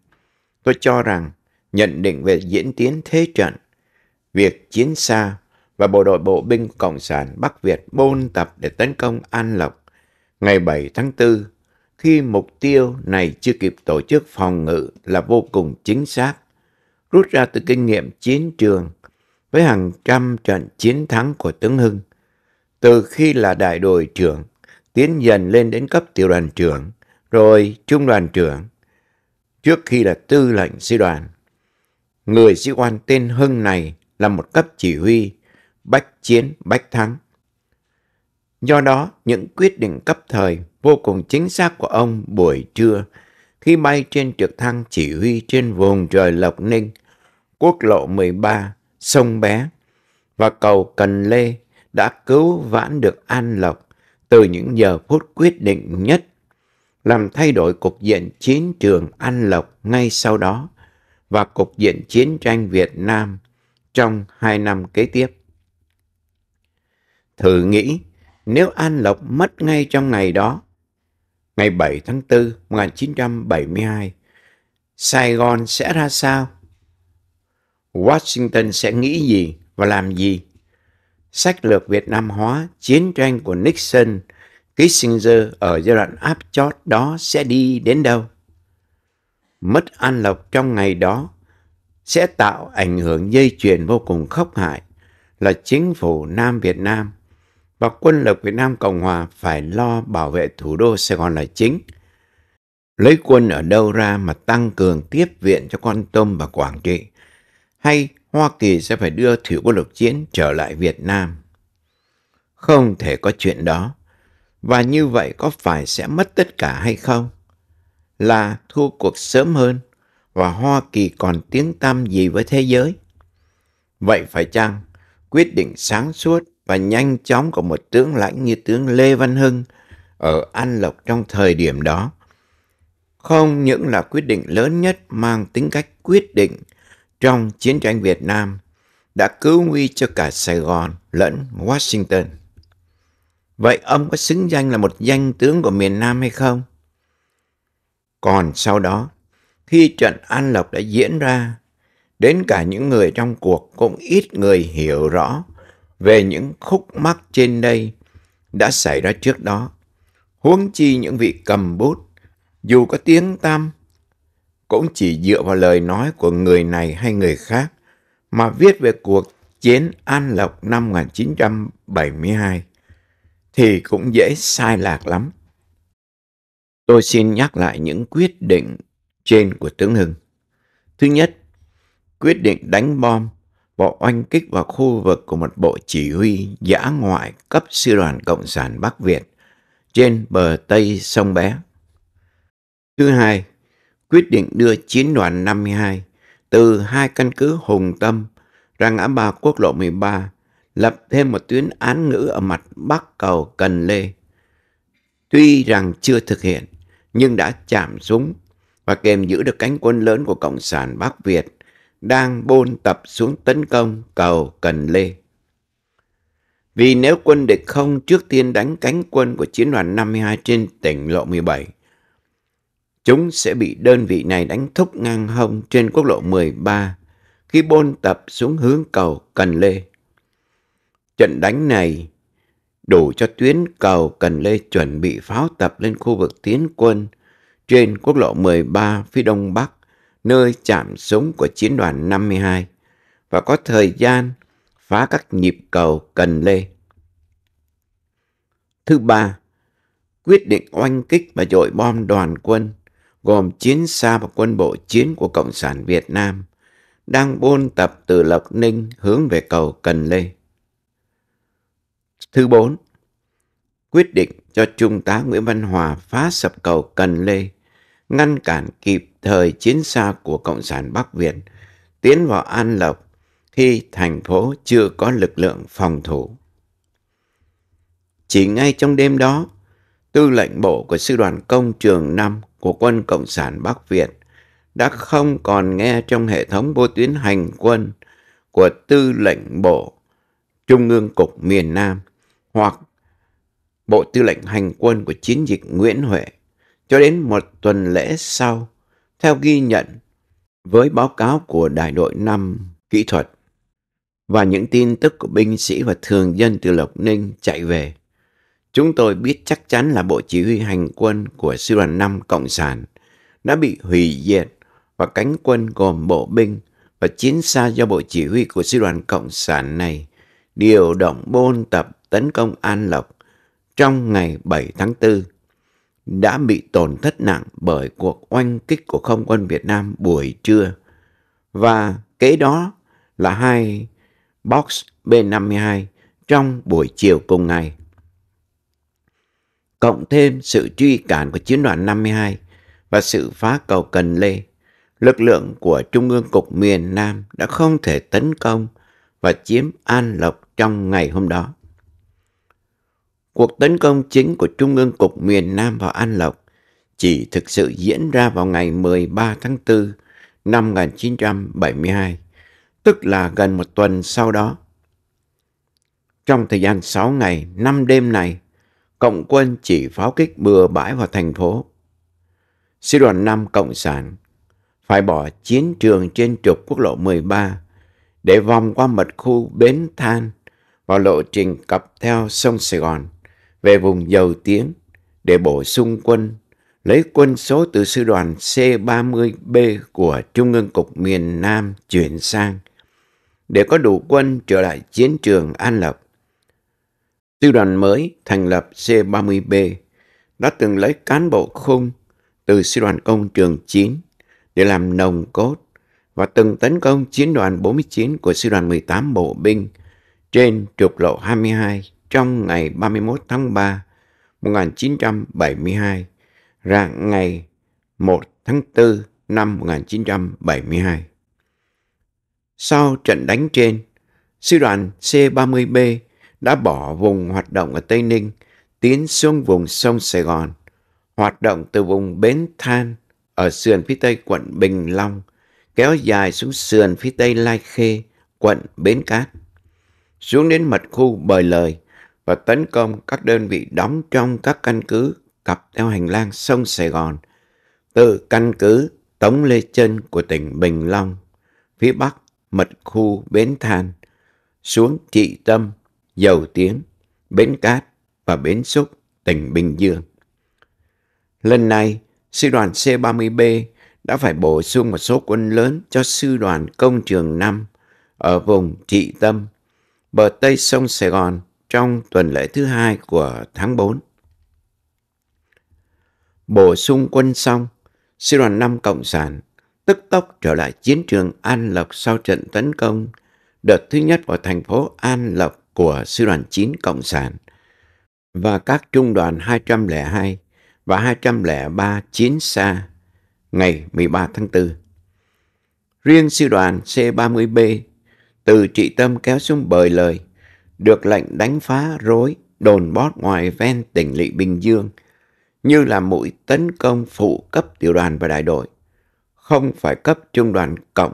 tôi cho rằng nhận định về diễn tiến thế trận, việc chiến xa và bộ đội bộ binh Cộng sản Bắc Việt bôn tập để tấn công An Lộc ngày 7 tháng 4 khi mục tiêu này chưa kịp tổ chức phòng ngự là vô cùng chính xác, rút ra từ kinh nghiệm chiến trường với hàng trăm trận chiến thắng của tướng Hưng. Từ khi là đại đội trưởng, tiến dần lên đến cấp tiểu đoàn trưởng, rồi trung đoàn trưởng, trước khi là tư lệnh sư đoàn. Người sĩ quan tên Hưng này là một cấp chỉ huy, bách chiến, bách thắng. Do đó, những quyết định cấp thời vô cùng chính xác của ông buổi trưa khi bay trên trực thăng chỉ huy trên vùng trời Lộc Ninh, quốc lộ 13, sông Bé và cầu Cần Lê đã cứu vãn được An Lộc từ những giờ phút quyết định nhất làm thay đổi cục diện chiến trường An Lộc ngay sau đó và cục diện chiến tranh Việt Nam trong hai năm kế tiếp. Thử nghĩ, nếu An Lộc mất ngay trong ngày đó, ngày 7 tháng 4 1972, Sài Gòn sẽ ra sao? Washington sẽ nghĩ gì và làm gì? Sách lược Việt Nam hóa, chiến tranh của Nixon – Kissinger ở giai đoạn áp chót đó sẽ đi đến đâu? Mất an lộc trong ngày đó sẽ tạo ảnh hưởng dây chuyền vô cùng khốc hại là chính phủ Nam Việt Nam và quân lực Việt Nam Cộng Hòa phải lo bảo vệ thủ đô Sài Gòn là chính. Lấy quân ở đâu ra mà tăng cường tiếp viện cho con tôm và Quảng Trị? Hay Hoa Kỳ sẽ phải đưa thủy quân lục chiến trở lại Việt Nam? Không thể có chuyện đó. Và như vậy có phải sẽ mất tất cả hay không? Là thua cuộc sớm hơn và Hoa Kỳ còn tiếng tăm gì với thế giới? Vậy phải chăng quyết định sáng suốt và nhanh chóng của một tướng lãnh như tướng Lê Văn Hưng ở An Lộc trong thời điểm đó không những là quyết định lớn nhất mang tính cách quyết định trong chiến tranh Việt Nam đã cứu nguy cho cả Sài Gòn lẫn Washington. Vậy ông có xứng danh là một danh tướng của miền Nam hay không? Còn sau đó, khi trận An Lộc đã diễn ra, đến cả những người trong cuộc cũng ít người hiểu rõ về những khúc mắc trên đây đã xảy ra trước đó. Huống chi những vị cầm bút, dù có tiếng tam, cũng chỉ dựa vào lời nói của người này hay người khác mà viết về cuộc chiến An Lộc năm 1972 thì cũng dễ sai lạc lắm. Tôi xin nhắc lại những quyết định trên của tướng Hưng. Thứ nhất, quyết định đánh bom và oanh kích vào khu vực của một bộ chỉ huy giã ngoại cấp sư đoàn Cộng sản Bắc Việt trên bờ Tây sông Bé. Thứ hai, quyết định đưa chiến đoàn 52 từ hai căn cứ Hùng Tâm ra ngã ba quốc lộ 13 lập thêm một tuyến án ngữ ở mặt bắc cầu Cần Lê. Tuy rằng chưa thực hiện, nhưng đã chạm súng và kèm giữ được cánh quân lớn của Cộng sản Bắc Việt đang bôn tập xuống tấn công cầu Cần Lê. Vì nếu quân địch không trước tiên đánh cánh quân của chiến đoàn 52 trên tỉnh lộ 17, chúng sẽ bị đơn vị này đánh thúc ngang hông trên quốc lộ 13 khi bôn tập xuống hướng cầu Cần Lê. Trận đánh này đủ cho tuyến cầu Cần Lê chuẩn bị pháo tập lên khu vực tiến quân trên quốc lộ 13 phía đông bắc, nơi chạm súng của chiến đoàn 52 và có thời gian phá các nhịp cầu Cần Lê. Thứ ba, quyết định oanh kích và dội bom đoàn quân gồm chiến xa và quân bộ chiến của Cộng sản Việt Nam đang buôn tập từ Lộc Ninh hướng về cầu Cần Lê. Thứ bốn, quyết định cho Trung tá Nguyễn Văn Hòa phá sập cầu Cần Lê, ngăn cản kịp thời chiến xa của Cộng sản Bắc Việt, tiến vào An Lộc khi thành phố chưa có lực lượng phòng thủ. Chỉ ngay trong đêm đó, tư lệnh bộ của sư đoàn công trường 5 của quân Cộng sản Bắc Việt đã không còn nghe trong hệ thống vô tuyến hành quân của tư lệnh bộ Trung ương Cục miền Nam hoặc Bộ Tư lệnh Hành quân của chiến dịch Nguyễn Huệ cho đến một tuần lễ sau, theo ghi nhận với báo cáo của Đại đội 5 Kỹ thuật và những tin tức của binh sĩ và thường dân từ Lộc Ninh chạy về. Chúng tôi biết chắc chắn là Bộ Chỉ huy Hành quân của Sư đoàn 5 Cộng sản đã bị hủy diệt và cánh quân gồm bộ binh và chiến xa do Bộ Chỉ huy của Sư đoàn Cộng sản này điều động bôn tập tấn công An Lộc trong ngày 7 tháng 4 đã bị tổn thất nặng bởi cuộc oanh kích của không quân Việt Nam buổi trưa. Và kế đó là hai box B-52 trong buổi chiều cùng ngày. Cộng thêm sự truy cản của chiến đoàn 52 và sự phá cầu Cần Lê, lực lượng của Trung ương Cục miền Nam đã không thể tấn công và chiếm An Lộc trong ngày hôm đó cuộc tấn công chính của Trung ương Cục miền Nam vào An Lộc chỉ thực sự diễn ra vào ngày 13 tháng 4 năm 1972, tức là gần một tuần sau đó. Trong thời gian 6 ngày, 5 đêm này, Cộng quân chỉ pháo kích bừa bãi vào thành phố. Sư đoàn 5 Cộng sản phải bỏ chiến trường trên trục quốc lộ 13 để vòng qua mật khu Bến Than vào lộ trình cập theo sông Sài Gòn về vùng dầu tiếng để bổ sung quân, lấy quân số từ sư đoàn C-30B của Trung ương Cục miền Nam chuyển sang, để có đủ quân trở lại chiến trường An Lập. Sư đoàn mới thành lập C-30B đã từng lấy cán bộ khung từ sư đoàn công trường 9 để làm nồng cốt và từng tấn công chiến đoàn 49 của sư đoàn 18 bộ binh trên trục lộ 22 trong ngày 31 tháng 3 1972 ra ngày 1 tháng 4 năm 1972. Sau trận đánh trên, sư đoàn C-30B đã bỏ vùng hoạt động ở Tây Ninh tiến xuống vùng sông Sài Gòn, hoạt động từ vùng Bến Than ở sườn phía Tây quận Bình Long, kéo dài xuống sườn phía Tây Lai Khê, quận Bến Cát, xuống đến mặt khu Bời Lời, và tấn công các đơn vị đóng trong các căn cứ cặp theo hành lang sông Sài Gòn từ căn cứ Tống Lê Trân của tỉnh Bình Long, phía bắc mật khu Bến Than, xuống Trị Tâm, Dầu Tiếng, Bến Cát và Bến Xúc, tỉnh Bình Dương. Lần này, sư đoàn C-30B đã phải bổ sung một số quân lớn cho sư đoàn công trường 5 ở vùng Trị Tâm, bờ Tây sông Sài Gòn trong tuần lễ thứ hai của tháng 4. Bổ sung quân xong, Sư đoàn 5 Cộng sản tức tốc trở lại chiến trường An Lộc sau trận tấn công đợt thứ nhất vào thành phố An Lộc của Sư đoàn 9 Cộng sản và các trung đoàn 202 và 203 chiến xa ngày 13 tháng 4. Riêng sư đoàn C-30B từ Trị Tâm kéo xuống bời lời được lệnh đánh phá rối đồn bót ngoài ven tỉnh lỵ Bình Dương như là mũi tấn công phụ cấp tiểu đoàn và đại đội. Không phải cấp trung đoàn cộng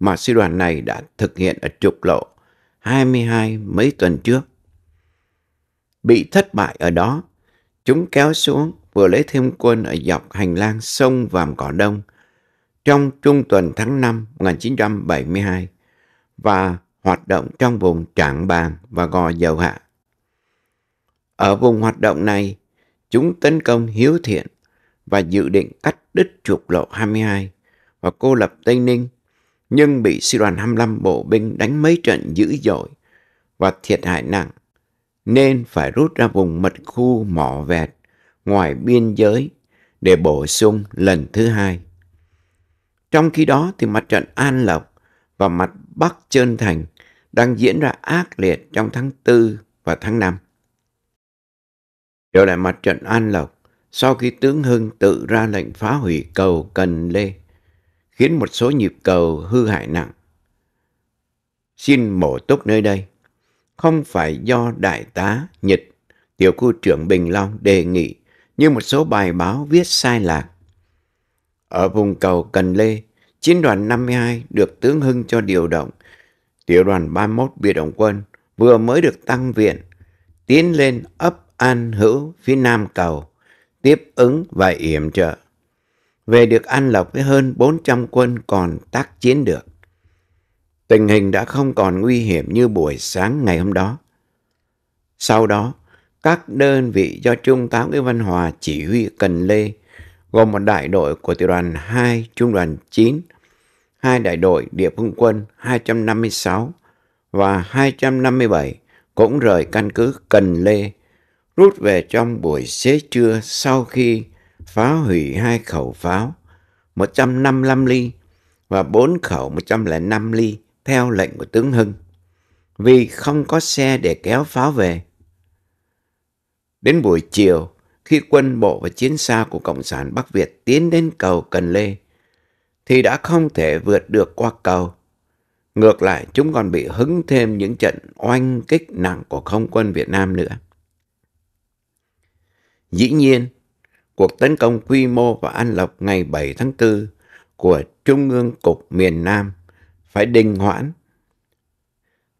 mà sư đoàn này đã thực hiện ở trục lộ 22 mấy tuần trước. Bị thất bại ở đó, chúng kéo xuống vừa lấy thêm quân ở dọc hành lang sông Vàm Cỏ Đông trong trung tuần tháng 5 1972 và hoạt động trong vùng Trạng Bàn và Gò Dầu Hạ. Ở vùng hoạt động này, chúng tấn công hiếu thiện và dự định cắt đứt trục lộ 22 và cô lập Tây Ninh, nhưng bị sư đoàn 25 bộ binh đánh mấy trận dữ dội và thiệt hại nặng, nên phải rút ra vùng mật khu mỏ vẹt ngoài biên giới để bổ sung lần thứ hai. Trong khi đó thì mặt trận An Lộc và mặt Bắc Trơn Thành đang diễn ra ác liệt trong tháng 4 và tháng 5. Trở lại mặt trận An Lộc, sau khi tướng Hưng tự ra lệnh phá hủy cầu Cần Lê, khiến một số nhịp cầu hư hại nặng. Xin mổ túc nơi đây, không phải do Đại tá Nhật, tiểu khu trưởng Bình Long đề nghị như một số bài báo viết sai lạc. Ở vùng cầu Cần Lê, Chiến đoàn 52 được tướng Hưng cho điều động. Tiểu đoàn 31 biệt động quân vừa mới được tăng viện, tiến lên ấp An Hữu phía nam cầu, tiếp ứng và yểm trợ. Về được An Lộc với hơn 400 quân còn tác chiến được. Tình hình đã không còn nguy hiểm như buổi sáng ngày hôm đó. Sau đó, các đơn vị do Trung tá Nguyễn Văn Hòa chỉ huy Cần Lê gồm một đại đội của tiểu đoàn 2 trung đoàn 9, hai đại đội địa phương quân 256 và 257 cũng rời căn cứ Cần Lê, rút về trong buổi xế trưa sau khi phá hủy hai khẩu pháo 155 ly và bốn khẩu 105 ly theo lệnh của tướng Hưng, vì không có xe để kéo pháo về. Đến buổi chiều, khi quân bộ và chiến xa của Cộng sản Bắc Việt tiến đến cầu Cần Lê, thì đã không thể vượt được qua cầu. Ngược lại, chúng còn bị hứng thêm những trận oanh kích nặng của không quân Việt Nam nữa. Dĩ nhiên, cuộc tấn công quy mô và an lộc ngày 7 tháng 4 của Trung ương Cục miền Nam phải đình hoãn.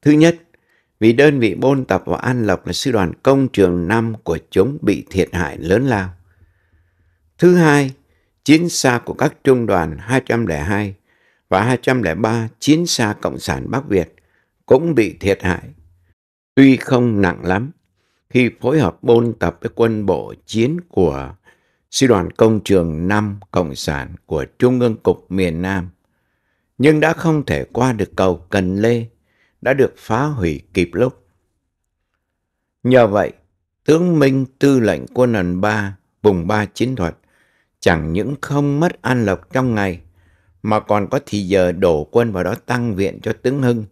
Thứ nhất, vì đơn vị Bôn Tập và An Lộc là sư đoàn công trường năm của chúng bị thiệt hại lớn lao. Thứ hai, chiến xa của các trung đoàn 202 và 203 chiến xa Cộng sản Bắc Việt cũng bị thiệt hại. Tuy không nặng lắm, khi phối hợp bôn tập với quân bộ chiến của Sư đoàn Công trường 5 Cộng sản của Trung ương Cục miền Nam, nhưng đã không thể qua được cầu Cần Lê đã được phá hủy kịp lúc. Nhờ vậy, tướng Minh tư lệnh quân lần 3, vùng 3 chiến thuật, chẳng những không mất an lộc trong ngày, mà còn có thì giờ đổ quân vào đó tăng viện cho tướng Hưng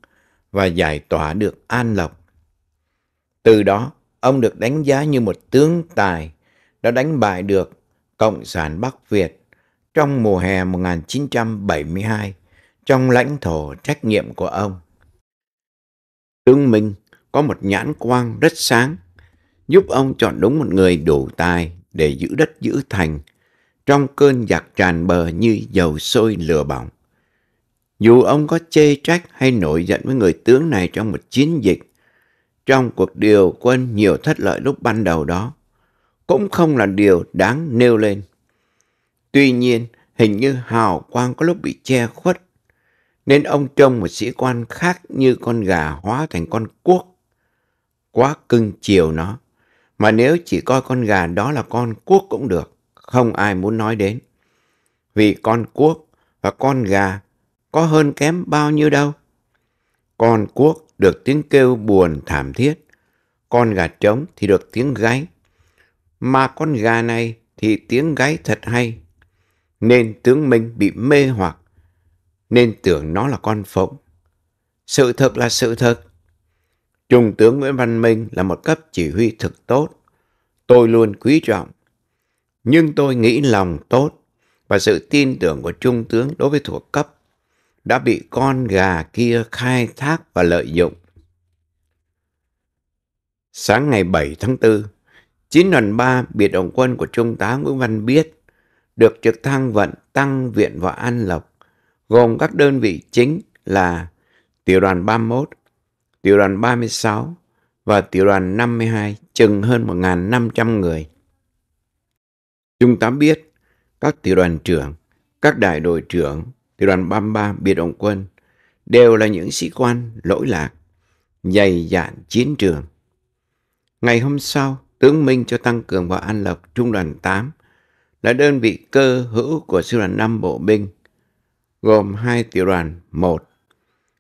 và giải tỏa được an lộc. Từ đó, ông được đánh giá như một tướng tài đã đánh bại được Cộng sản Bắc Việt trong mùa hè 1972 trong lãnh thổ trách nhiệm của ông. Tướng Minh có một nhãn quang rất sáng, giúp ông chọn đúng một người đủ tài để giữ đất giữ thành, trong cơn giặc tràn bờ như dầu sôi lửa bỏng. Dù ông có chê trách hay nổi giận với người tướng này trong một chiến dịch, trong cuộc điều quân nhiều thất lợi lúc ban đầu đó, cũng không là điều đáng nêu lên. Tuy nhiên, hình như hào quang có lúc bị che khuất nên ông trông một sĩ quan khác như con gà hóa thành con cuốc. Quá cưng chiều nó, mà nếu chỉ coi con gà đó là con cuốc cũng được, không ai muốn nói đến. Vì con cuốc và con gà có hơn kém bao nhiêu đâu. Con cuốc được tiếng kêu buồn thảm thiết, con gà trống thì được tiếng gáy. Mà con gà này thì tiếng gáy thật hay, nên tướng Minh bị mê hoặc nên tưởng nó là con phụng. Sự thật là sự thật. Trung tướng Nguyễn Văn Minh là một cấp chỉ huy thực tốt. Tôi luôn quý trọng. Nhưng tôi nghĩ lòng tốt và sự tin tưởng của trung tướng đối với thuộc cấp đã bị con gà kia khai thác và lợi dụng. Sáng ngày 7 tháng 4, 9 đoàn 3 biệt động quân của Trung tá Nguyễn Văn Biết được trực thăng vận tăng viện vào An Lộc gồm các đơn vị chính là tiểu đoàn 31, tiểu đoàn 36 và tiểu đoàn 52 chừng hơn 1.500 người. Chúng ta biết các tiểu đoàn trưởng, các đại đội trưởng, tiểu đoàn 33 biệt động quân đều là những sĩ quan lỗi lạc, dày dạn chiến trường. Ngày hôm sau, tướng Minh cho tăng cường vào an Lộc trung đoàn 8 là đơn vị cơ hữu của sư đoàn 5 bộ binh gồm hai tiểu đoàn 1,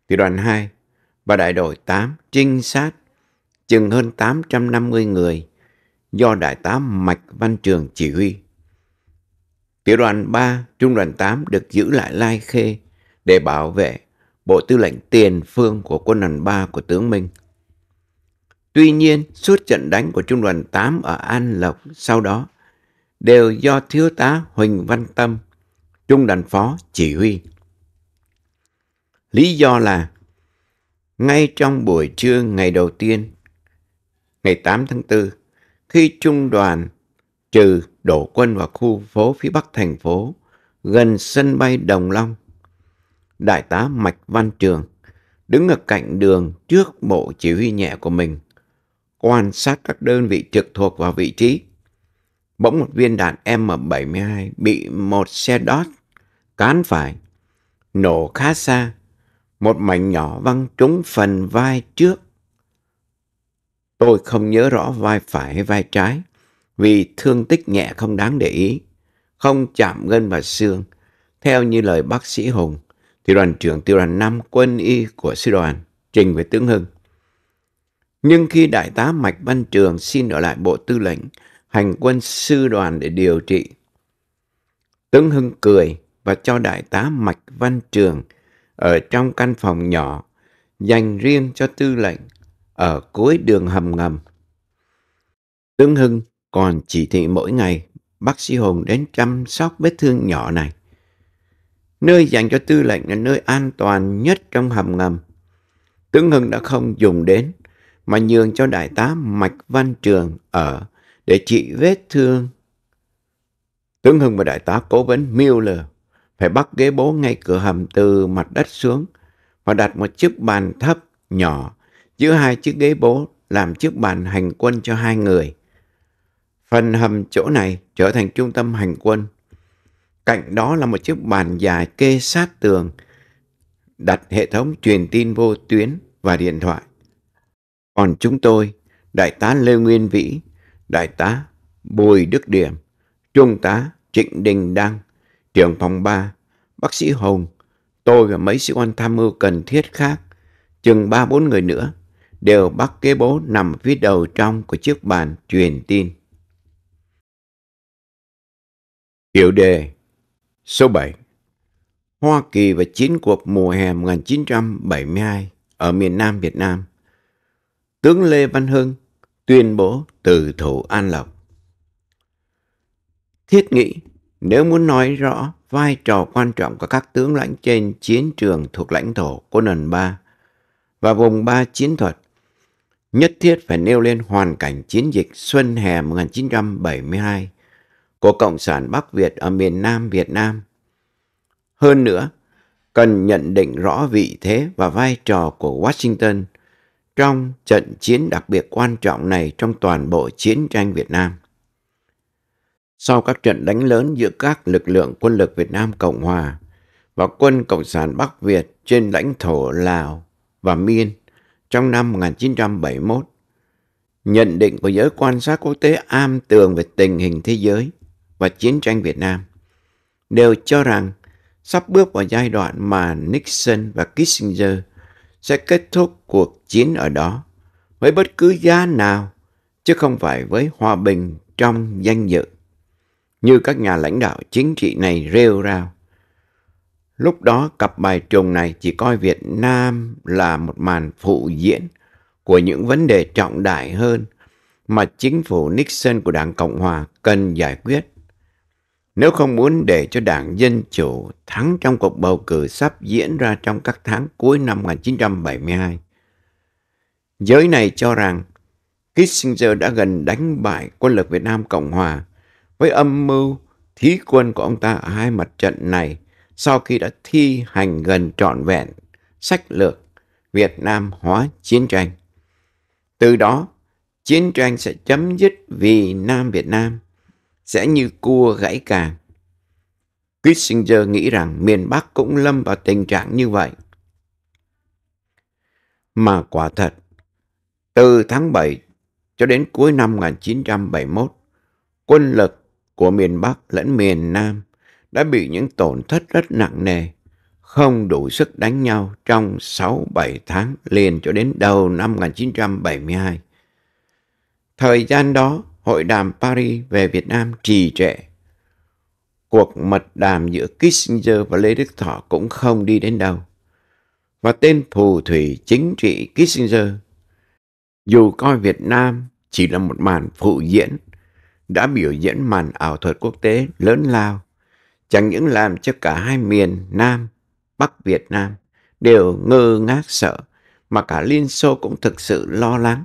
tiểu đoàn 2 và đại đội 8 trinh sát chừng hơn 850 người do đại tá Mạch Văn Trường chỉ huy. Tiểu đoàn 3, trung đoàn 8 được giữ lại Lai Khê để bảo vệ bộ tư lệnh tiền phương của quân đoàn 3 của tướng Minh. Tuy nhiên, suốt trận đánh của trung đoàn 8 ở An Lộc sau đó đều do thiếu tá Huỳnh Văn Tâm Trung đành phó chỉ huy. Lý do là ngay trong buổi trưa ngày đầu tiên, ngày 8 tháng 4, khi trung đoàn trừ đổ quân vào khu phố phía bắc thành phố gần sân bay Đồng Long, đại tá Mạch Văn Trường đứng ở cạnh đường trước bộ chỉ huy nhẹ của mình, quan sát các đơn vị trực thuộc vào vị trí. Bỗng một viên đạn M72 bị một xe đót cán phải, nổ khá xa, một mảnh nhỏ văng trúng phần vai trước. Tôi không nhớ rõ vai phải hay vai trái, vì thương tích nhẹ không đáng để ý, không chạm gân và xương. Theo như lời bác sĩ Hùng, thì đoàn trưởng tiểu đoàn năm quân y của sư đoàn trình với tướng Hưng. Nhưng khi đại tá Mạch Văn Trường xin ở lại bộ tư lệnh, hành quân sư đoàn để điều trị, tướng Hưng cười và cho đại tá Mạch Văn Trường ở trong căn phòng nhỏ dành riêng cho tư lệnh ở cuối đường hầm ngầm. Tướng Hưng còn chỉ thị mỗi ngày bác sĩ Hùng đến chăm sóc vết thương nhỏ này. Nơi dành cho tư lệnh là nơi an toàn nhất trong hầm ngầm. Tướng Hưng đã không dùng đến mà nhường cho đại tá Mạch Văn Trường ở để trị vết thương. Tướng Hưng và đại tá cố vấn Miller phải bắt ghế bố ngay cửa hầm từ mặt đất xuống và đặt một chiếc bàn thấp nhỏ giữa hai chiếc ghế bố làm chiếc bàn hành quân cho hai người. Phần hầm chỗ này trở thành trung tâm hành quân. Cạnh đó là một chiếc bàn dài kê sát tường, đặt hệ thống truyền tin vô tuyến và điện thoại. Còn chúng tôi, Đại tá Lê Nguyên Vĩ, Đại tá Bùi Đức Điểm, Trung tá Trịnh Đình Đăng trưởng phòng 3, bác sĩ Hồng, tôi và mấy sĩ quan tham mưu cần thiết khác, chừng 3-4 người nữa, đều bắt kế bố nằm phía đầu trong của chiếc bàn truyền tin. Tiểu đề số 7 Hoa Kỳ và chiến cuộc mùa hè 1972 ở miền Nam Việt Nam. Tướng Lê Văn Hưng tuyên bố từ thủ An Lộc. Thiết nghĩ nếu muốn nói rõ vai trò quan trọng của các tướng lãnh trên chiến trường thuộc lãnh thổ của Conan 3 và vùng 3 chiến thuật, nhất thiết phải nêu lên hoàn cảnh chiến dịch xuân hè 1972 của Cộng sản Bắc Việt ở miền Nam Việt Nam. Hơn nữa, cần nhận định rõ vị thế và vai trò của Washington trong trận chiến đặc biệt quan trọng này trong toàn bộ chiến tranh Việt Nam sau các trận đánh lớn giữa các lực lượng quân lực Việt Nam Cộng Hòa và quân Cộng sản Bắc Việt trên lãnh thổ Lào và Miên trong năm 1971. Nhận định của giới quan sát quốc tế am tường về tình hình thế giới và chiến tranh Việt Nam đều cho rằng sắp bước vào giai đoạn mà Nixon và Kissinger sẽ kết thúc cuộc chiến ở đó với bất cứ giá nào chứ không phải với hòa bình trong danh dự như các nhà lãnh đạo chính trị này rêu rao. Lúc đó cặp bài trùng này chỉ coi Việt Nam là một màn phụ diễn của những vấn đề trọng đại hơn mà chính phủ Nixon của Đảng Cộng Hòa cần giải quyết. Nếu không muốn để cho Đảng Dân Chủ thắng trong cuộc bầu cử sắp diễn ra trong các tháng cuối năm 1972, giới này cho rằng Kissinger đã gần đánh bại quân lực Việt Nam Cộng Hòa với âm mưu thí quân của ông ta ở hai mặt trận này sau khi đã thi hành gần trọn vẹn sách lược Việt Nam hóa chiến tranh. Từ đó, chiến tranh sẽ chấm dứt vì Nam Việt Nam sẽ như cua gãy càng. Kissinger nghĩ rằng miền Bắc cũng lâm vào tình trạng như vậy. Mà quả thật, từ tháng 7 cho đến cuối năm 1971, quân lực của miền Bắc lẫn miền Nam đã bị những tổn thất rất nặng nề, không đủ sức đánh nhau trong 6-7 tháng liền cho đến đầu năm 1972. Thời gian đó, hội đàm Paris về Việt Nam trì trệ. Cuộc mật đàm giữa Kissinger và Lê Đức Thọ cũng không đi đến đâu. Và tên phù thủy chính trị Kissinger, dù coi Việt Nam chỉ là một màn phụ diễn đã biểu diễn màn ảo thuật quốc tế lớn lao, chẳng những làm cho cả hai miền Nam, Bắc Việt Nam đều ngơ ngác sợ, mà cả Liên Xô cũng thực sự lo lắng.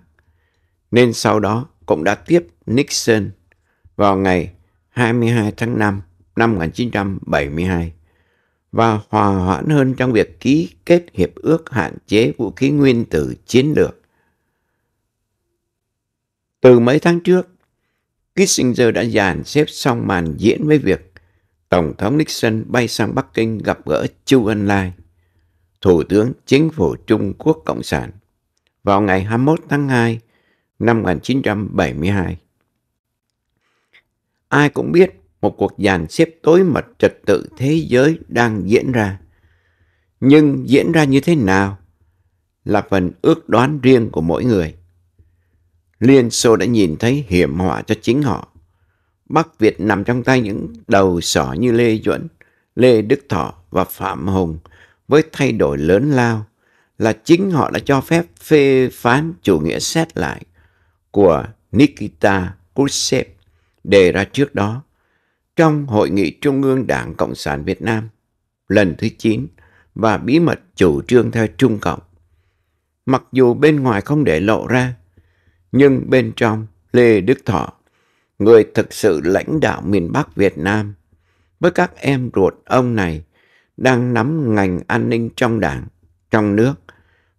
Nên sau đó cũng đã tiếp Nixon vào ngày 22 tháng 5 năm 1972 và hòa hoãn hơn trong việc ký kết hiệp ước hạn chế vũ khí nguyên tử chiến lược. Từ mấy tháng trước, Kissinger đã dàn xếp xong màn diễn với việc Tổng thống Nixon bay sang Bắc Kinh gặp gỡ Chu Ân Lai, Thủ tướng Chính phủ Trung Quốc Cộng sản, vào ngày 21 tháng 2 năm 1972. Ai cũng biết một cuộc dàn xếp tối mật trật tự thế giới đang diễn ra. Nhưng diễn ra như thế nào là phần ước đoán riêng của mỗi người. Liên Xô đã nhìn thấy hiểm họa cho chính họ. Bắc Việt nằm trong tay những đầu sỏ như Lê Duẩn, Lê Đức Thọ và Phạm Hùng với thay đổi lớn lao là chính họ đã cho phép phê phán chủ nghĩa xét lại của Nikita Khrushchev đề ra trước đó trong Hội nghị Trung ương Đảng Cộng sản Việt Nam lần thứ 9 và bí mật chủ trương theo Trung Cộng. Mặc dù bên ngoài không để lộ ra, nhưng bên trong Lê Đức Thọ, người thực sự lãnh đạo miền Bắc Việt Nam, với các em ruột ông này đang nắm ngành an ninh trong đảng, trong nước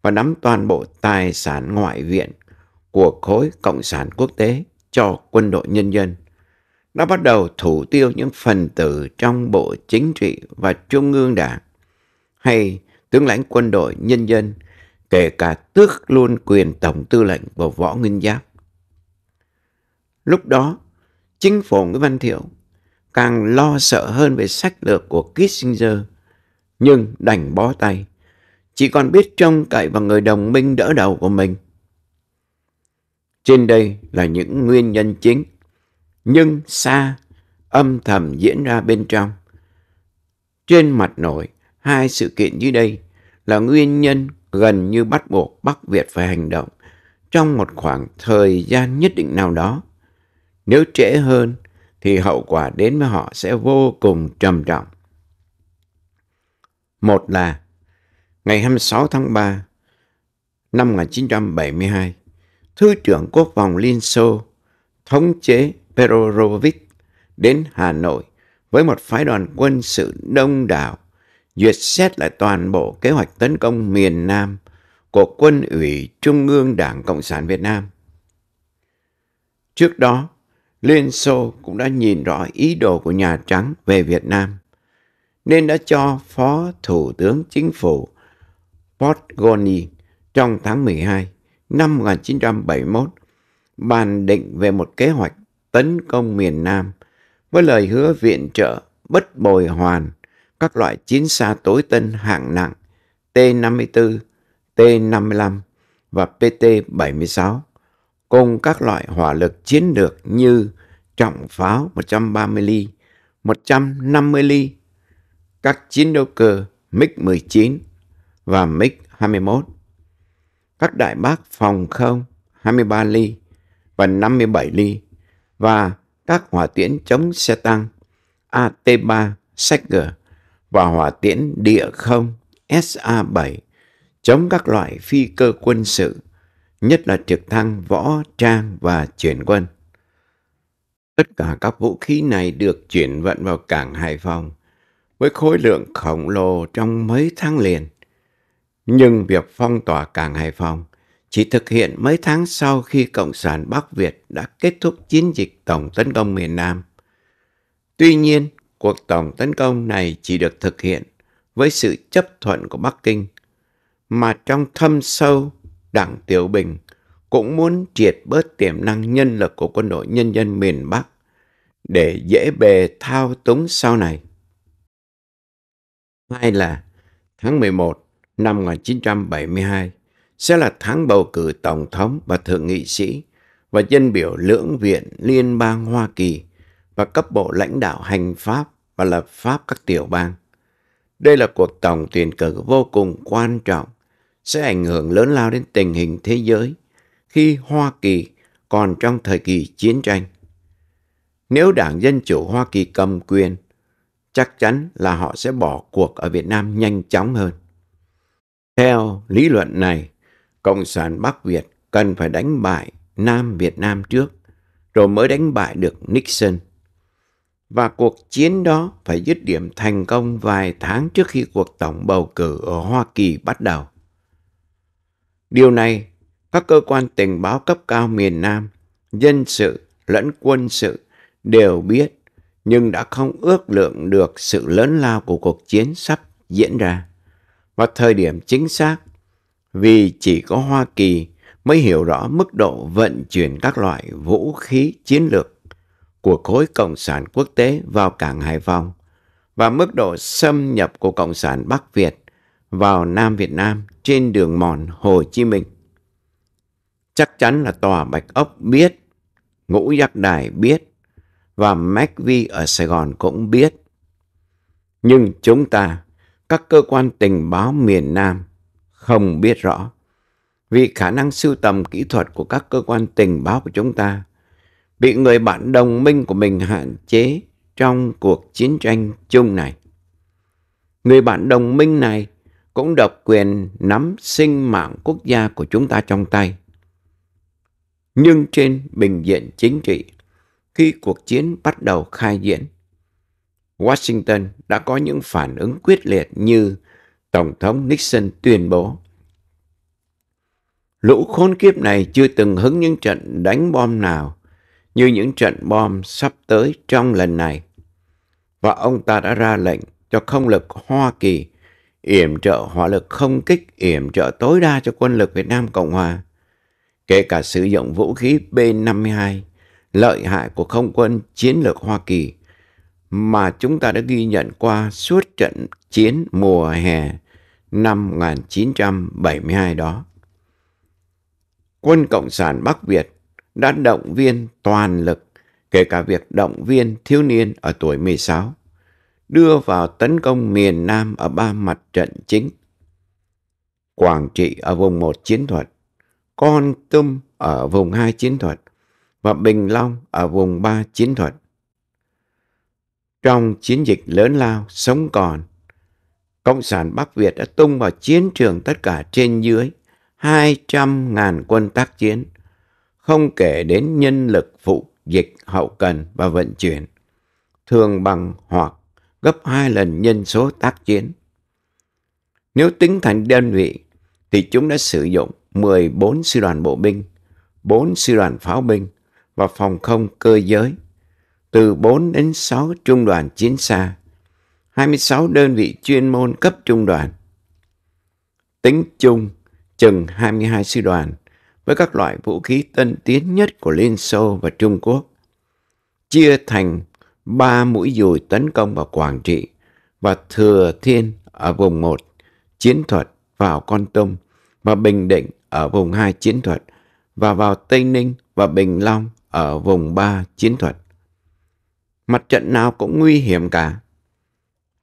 và nắm toàn bộ tài sản ngoại viện của khối Cộng sản quốc tế cho quân đội nhân dân đã bắt đầu thủ tiêu những phần tử trong Bộ Chính trị và Trung ương Đảng hay tướng lãnh quân đội nhân dân kể cả tước luôn quyền tổng tư lệnh của võ nguyên giáp. Lúc đó, chính phủ Nguyễn Văn Thiệu càng lo sợ hơn về sách lược của Kissinger, nhưng đành bó tay, chỉ còn biết trông cậy vào người đồng minh đỡ đầu của mình. Trên đây là những nguyên nhân chính, nhưng xa âm thầm diễn ra bên trong. Trên mặt nổi, hai sự kiện dưới đây là nguyên nhân gần như bắt buộc Bắc Việt phải hành động trong một khoảng thời gian nhất định nào đó. Nếu trễ hơn thì hậu quả đến với họ sẽ vô cùng trầm trọng. Một là ngày 26 tháng 3 năm 1972, Thứ trưởng Quốc phòng Liên Xô thống chế Perorovich đến Hà Nội với một phái đoàn quân sự đông đảo duyệt xét lại toàn bộ kế hoạch tấn công miền Nam của Quân ủy Trung ương Đảng Cộng sản Việt Nam. Trước đó, Liên Xô cũng đã nhìn rõ ý đồ của Nhà Trắng về Việt Nam, nên đã cho Phó Thủ tướng Chính phủ Podgorny trong tháng 12 năm 1971 bàn định về một kế hoạch tấn công miền Nam với lời hứa viện trợ bất bồi hoàn các loại chiến xa tối tân hạng nặng T-54, T-55 và PT-76, cùng các loại hỏa lực chiến lược như trọng pháo 130 ly, 150 ly, các chiến đấu cơ MiG-19 và MiG-21, các đại bác phòng không 23 ly và 57 ly và các hỏa tiễn chống xe tăng AT-3 Seger và hỏa tiễn địa không SA-7 chống các loại phi cơ quân sự, nhất là trực thăng võ trang và chuyển quân. Tất cả các vũ khí này được chuyển vận vào cảng Hải Phòng với khối lượng khổng lồ trong mấy tháng liền. Nhưng việc phong tỏa cảng Hải Phòng chỉ thực hiện mấy tháng sau khi Cộng sản Bắc Việt đã kết thúc chiến dịch tổng tấn công miền Nam. Tuy nhiên, Cuộc tổng tấn công này chỉ được thực hiện với sự chấp thuận của Bắc Kinh, mà trong thâm sâu Đảng Tiểu Bình cũng muốn triệt bớt tiềm năng nhân lực của quân đội nhân dân miền Bắc để dễ bề thao túng sau này. Hai là tháng 11 năm 1972 sẽ là tháng bầu cử tổng thống và thượng nghị sĩ và dân biểu lưỡng viện liên bang Hoa Kỳ và cấp bộ lãnh đạo hành pháp và lập pháp các tiểu bang. Đây là cuộc tổng tuyển cử vô cùng quan trọng, sẽ ảnh hưởng lớn lao đến tình hình thế giới khi Hoa Kỳ còn trong thời kỳ chiến tranh. Nếu Đảng Dân Chủ Hoa Kỳ cầm quyền, chắc chắn là họ sẽ bỏ cuộc ở Việt Nam nhanh chóng hơn. Theo lý luận này, Cộng sản Bắc Việt cần phải đánh bại Nam Việt Nam trước, rồi mới đánh bại được Nixon và cuộc chiến đó phải dứt điểm thành công vài tháng trước khi cuộc tổng bầu cử ở Hoa Kỳ bắt đầu. Điều này, các cơ quan tình báo cấp cao miền Nam, dân sự lẫn quân sự đều biết nhưng đã không ước lượng được sự lớn lao của cuộc chiến sắp diễn ra và thời điểm chính xác vì chỉ có Hoa Kỳ mới hiểu rõ mức độ vận chuyển các loại vũ khí chiến lược của khối Cộng sản quốc tế vào cảng Hải Phòng và mức độ xâm nhập của Cộng sản Bắc Việt vào Nam Việt Nam trên đường mòn Hồ Chí Minh. Chắc chắn là tòa Bạch Ốc biết, Ngũ Giác Đài biết và McVie ở Sài Gòn cũng biết. Nhưng chúng ta, các cơ quan tình báo miền Nam không biết rõ vì khả năng sưu tầm kỹ thuật của các cơ quan tình báo của chúng ta bị người bạn đồng minh của mình hạn chế trong cuộc chiến tranh chung này. Người bạn đồng minh này cũng độc quyền nắm sinh mạng quốc gia của chúng ta trong tay. Nhưng trên bình diện chính trị, khi cuộc chiến bắt đầu khai diễn, Washington đã có những phản ứng quyết liệt như Tổng thống Nixon tuyên bố. Lũ khốn kiếp này chưa từng hứng những trận đánh bom nào như những trận bom sắp tới trong lần này. Và ông ta đã ra lệnh cho không lực Hoa Kỳ yểm trợ hỏa lực không kích yểm trợ tối đa cho quân lực Việt Nam Cộng Hòa, kể cả sử dụng vũ khí B-52, lợi hại của không quân chiến lược Hoa Kỳ mà chúng ta đã ghi nhận qua suốt trận chiến mùa hè năm 1972 đó. Quân Cộng sản Bắc Việt đã động viên toàn lực, kể cả việc động viên thiếu niên ở tuổi 16, đưa vào tấn công miền Nam ở ba mặt trận chính. Quảng Trị ở vùng 1 chiến thuật, Con Tum ở vùng 2 chiến thuật và Bình Long ở vùng 3 chiến thuật. Trong chiến dịch lớn lao sống còn, Cộng sản Bắc Việt đã tung vào chiến trường tất cả trên dưới 200.000 quân tác chiến, không kể đến nhân lực phụ dịch hậu cần và vận chuyển, thường bằng hoặc gấp hai lần nhân số tác chiến. Nếu tính thành đơn vị, thì chúng đã sử dụng 14 sư đoàn bộ binh, 4 sư đoàn pháo binh và phòng không cơ giới, từ 4 đến 6 trung đoàn chiến xa, 26 đơn vị chuyên môn cấp trung đoàn. Tính chung chừng 22 sư đoàn với các loại vũ khí tân tiến nhất của Liên Xô và Trung Quốc, chia thành ba mũi dùi tấn công vào Quảng Trị và Thừa Thiên ở vùng 1 chiến thuật vào Con Tum và Bình Định ở vùng 2 chiến thuật và vào Tây Ninh và Bình Long ở vùng 3 chiến thuật. Mặt trận nào cũng nguy hiểm cả.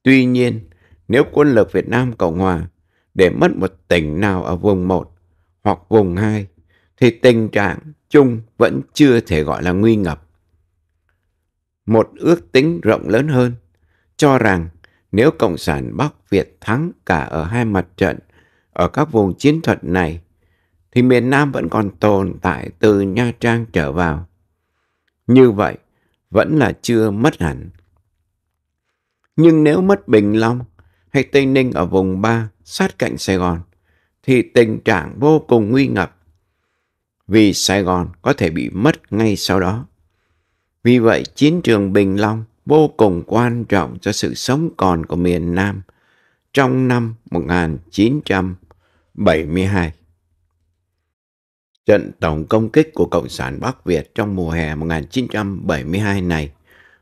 Tuy nhiên, nếu quân lực Việt Nam Cộng Hòa để mất một tỉnh nào ở vùng 1 hoặc vùng 2 thì tình trạng chung vẫn chưa thể gọi là nguy ngập. Một ước tính rộng lớn hơn cho rằng nếu Cộng sản Bắc Việt thắng cả ở hai mặt trận ở các vùng chiến thuật này thì miền Nam vẫn còn tồn tại từ Nha Trang trở vào. Như vậy vẫn là chưa mất hẳn. Nhưng nếu mất Bình Long hay Tây Ninh ở vùng 3 sát cạnh Sài Gòn thì tình trạng vô cùng nguy ngập vì Sài Gòn có thể bị mất ngay sau đó. Vì vậy, chiến trường Bình Long vô cùng quan trọng cho sự sống còn của miền Nam trong năm 1972. Trận tổng công kích của Cộng sản Bắc Việt trong mùa hè 1972 này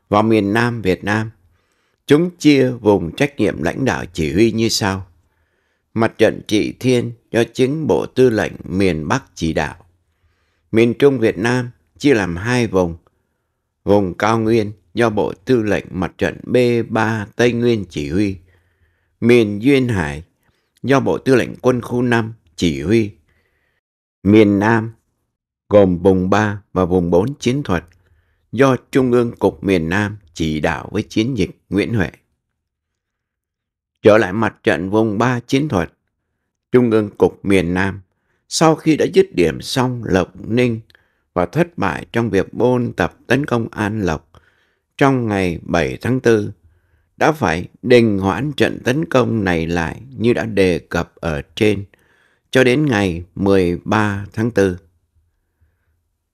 vào miền Nam Việt Nam, chúng chia vùng trách nhiệm lãnh đạo chỉ huy như sau. Mặt trận Trị Thiên do chính Bộ Tư lệnh miền Bắc chỉ đạo miền Trung Việt Nam chia làm hai vùng. Vùng cao nguyên do Bộ Tư lệnh Mặt trận B3 Tây Nguyên chỉ huy. Miền Duyên Hải do Bộ Tư lệnh Quân khu 5 chỉ huy. Miền Nam gồm vùng 3 và vùng 4 chiến thuật do Trung ương Cục miền Nam chỉ đạo với chiến dịch Nguyễn Huệ. Trở lại mặt trận vùng 3 chiến thuật, Trung ương Cục miền Nam sau khi đã dứt điểm xong Lộc Ninh và thất bại trong việc bôn tập tấn công An Lộc trong ngày 7 tháng 4, đã phải đình hoãn trận tấn công này lại như đã đề cập ở trên cho đến ngày 13 tháng 4.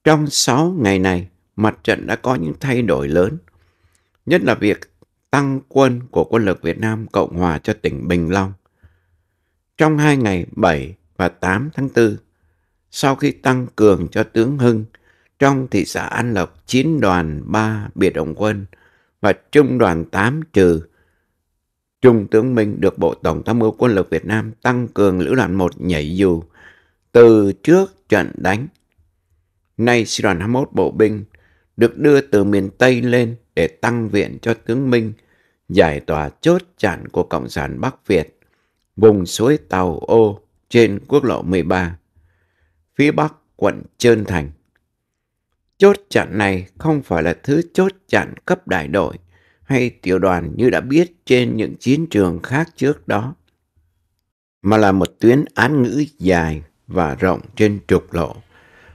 Trong 6 ngày này, mặt trận đã có những thay đổi lớn, nhất là việc tăng quân của quân lực Việt Nam Cộng Hòa cho tỉnh Bình Long. Trong hai ngày 7 và 8 tháng 4. Sau khi tăng cường cho tướng Hưng, trong thị xã An Lộc 9 đoàn 3 biệt động quân và trung đoàn 8 trừ Trung tướng Minh được Bộ Tổng tham mưu quân lực Việt Nam tăng cường lữ đoàn 1 nhảy dù từ trước trận đánh. Nay sư đoàn 21 bộ binh được đưa từ miền Tây lên để tăng viện cho tướng Minh giải tỏa chốt chặn của Cộng sản Bắc Việt, vùng suối Tàu Ô trên quốc lộ 13, phía bắc quận Trơn Thành. Chốt chặn này không phải là thứ chốt chặn cấp đại đội hay tiểu đoàn như đã biết trên những chiến trường khác trước đó, mà là một tuyến án ngữ dài và rộng trên trục lộ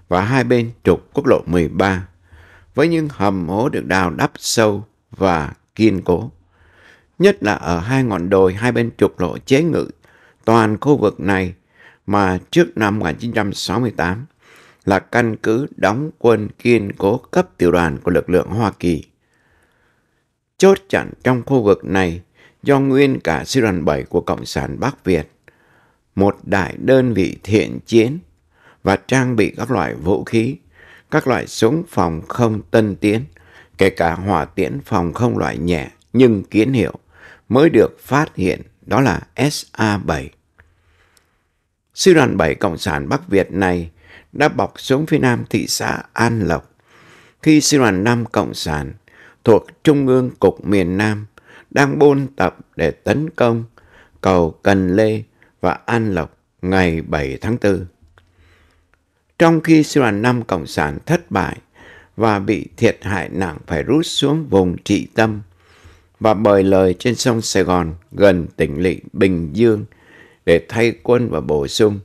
và hai bên trục quốc lộ 13 với những hầm hố được đào đắp sâu và kiên cố. Nhất là ở hai ngọn đồi hai bên trục lộ chế ngự, toàn khu vực này mà trước năm 1968 là căn cứ đóng quân kiên cố cấp tiểu đoàn của lực lượng Hoa Kỳ. Chốt chặn trong khu vực này do nguyên cả sư đoàn 7 của Cộng sản Bắc Việt, một đại đơn vị thiện chiến và trang bị các loại vũ khí, các loại súng phòng không tân tiến, kể cả hỏa tiễn phòng không loại nhẹ nhưng kiến hiệu mới được phát hiện đó là SA-7 Sư đoàn 7 Cộng sản Bắc Việt này đã bọc xuống phía nam thị xã An Lộc, khi Sư đoàn 5 Cộng sản thuộc Trung ương Cục miền Nam đang bôn tập để tấn công cầu Cần Lê và An Lộc ngày 7 tháng 4. Trong khi Sư đoàn 5 Cộng sản thất bại và bị thiệt hại nặng phải rút xuống vùng trị tâm và bời lời trên sông Sài Gòn gần tỉnh lỵ Bình Dương – để thay quân và bổ sung,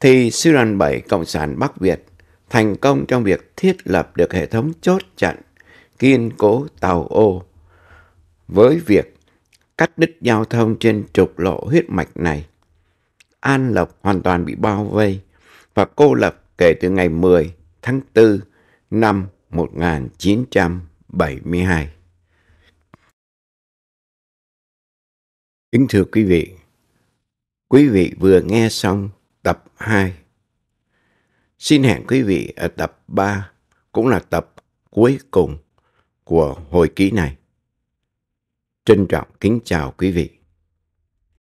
thì Sư đoàn 7 Cộng sản Bắc Việt thành công trong việc thiết lập được hệ thống chốt chặn, kiên cố tàu ô. Với việc cắt đứt giao thông trên trục lộ huyết mạch này, An Lộc hoàn toàn bị bao vây và cô lập kể từ ngày 10 tháng 4 năm 1972. Kính thưa quý vị, Quý vị vừa nghe xong tập 2. Xin hẹn quý vị ở tập 3, cũng là tập cuối cùng của hồi ký này. Trân trọng kính chào quý vị.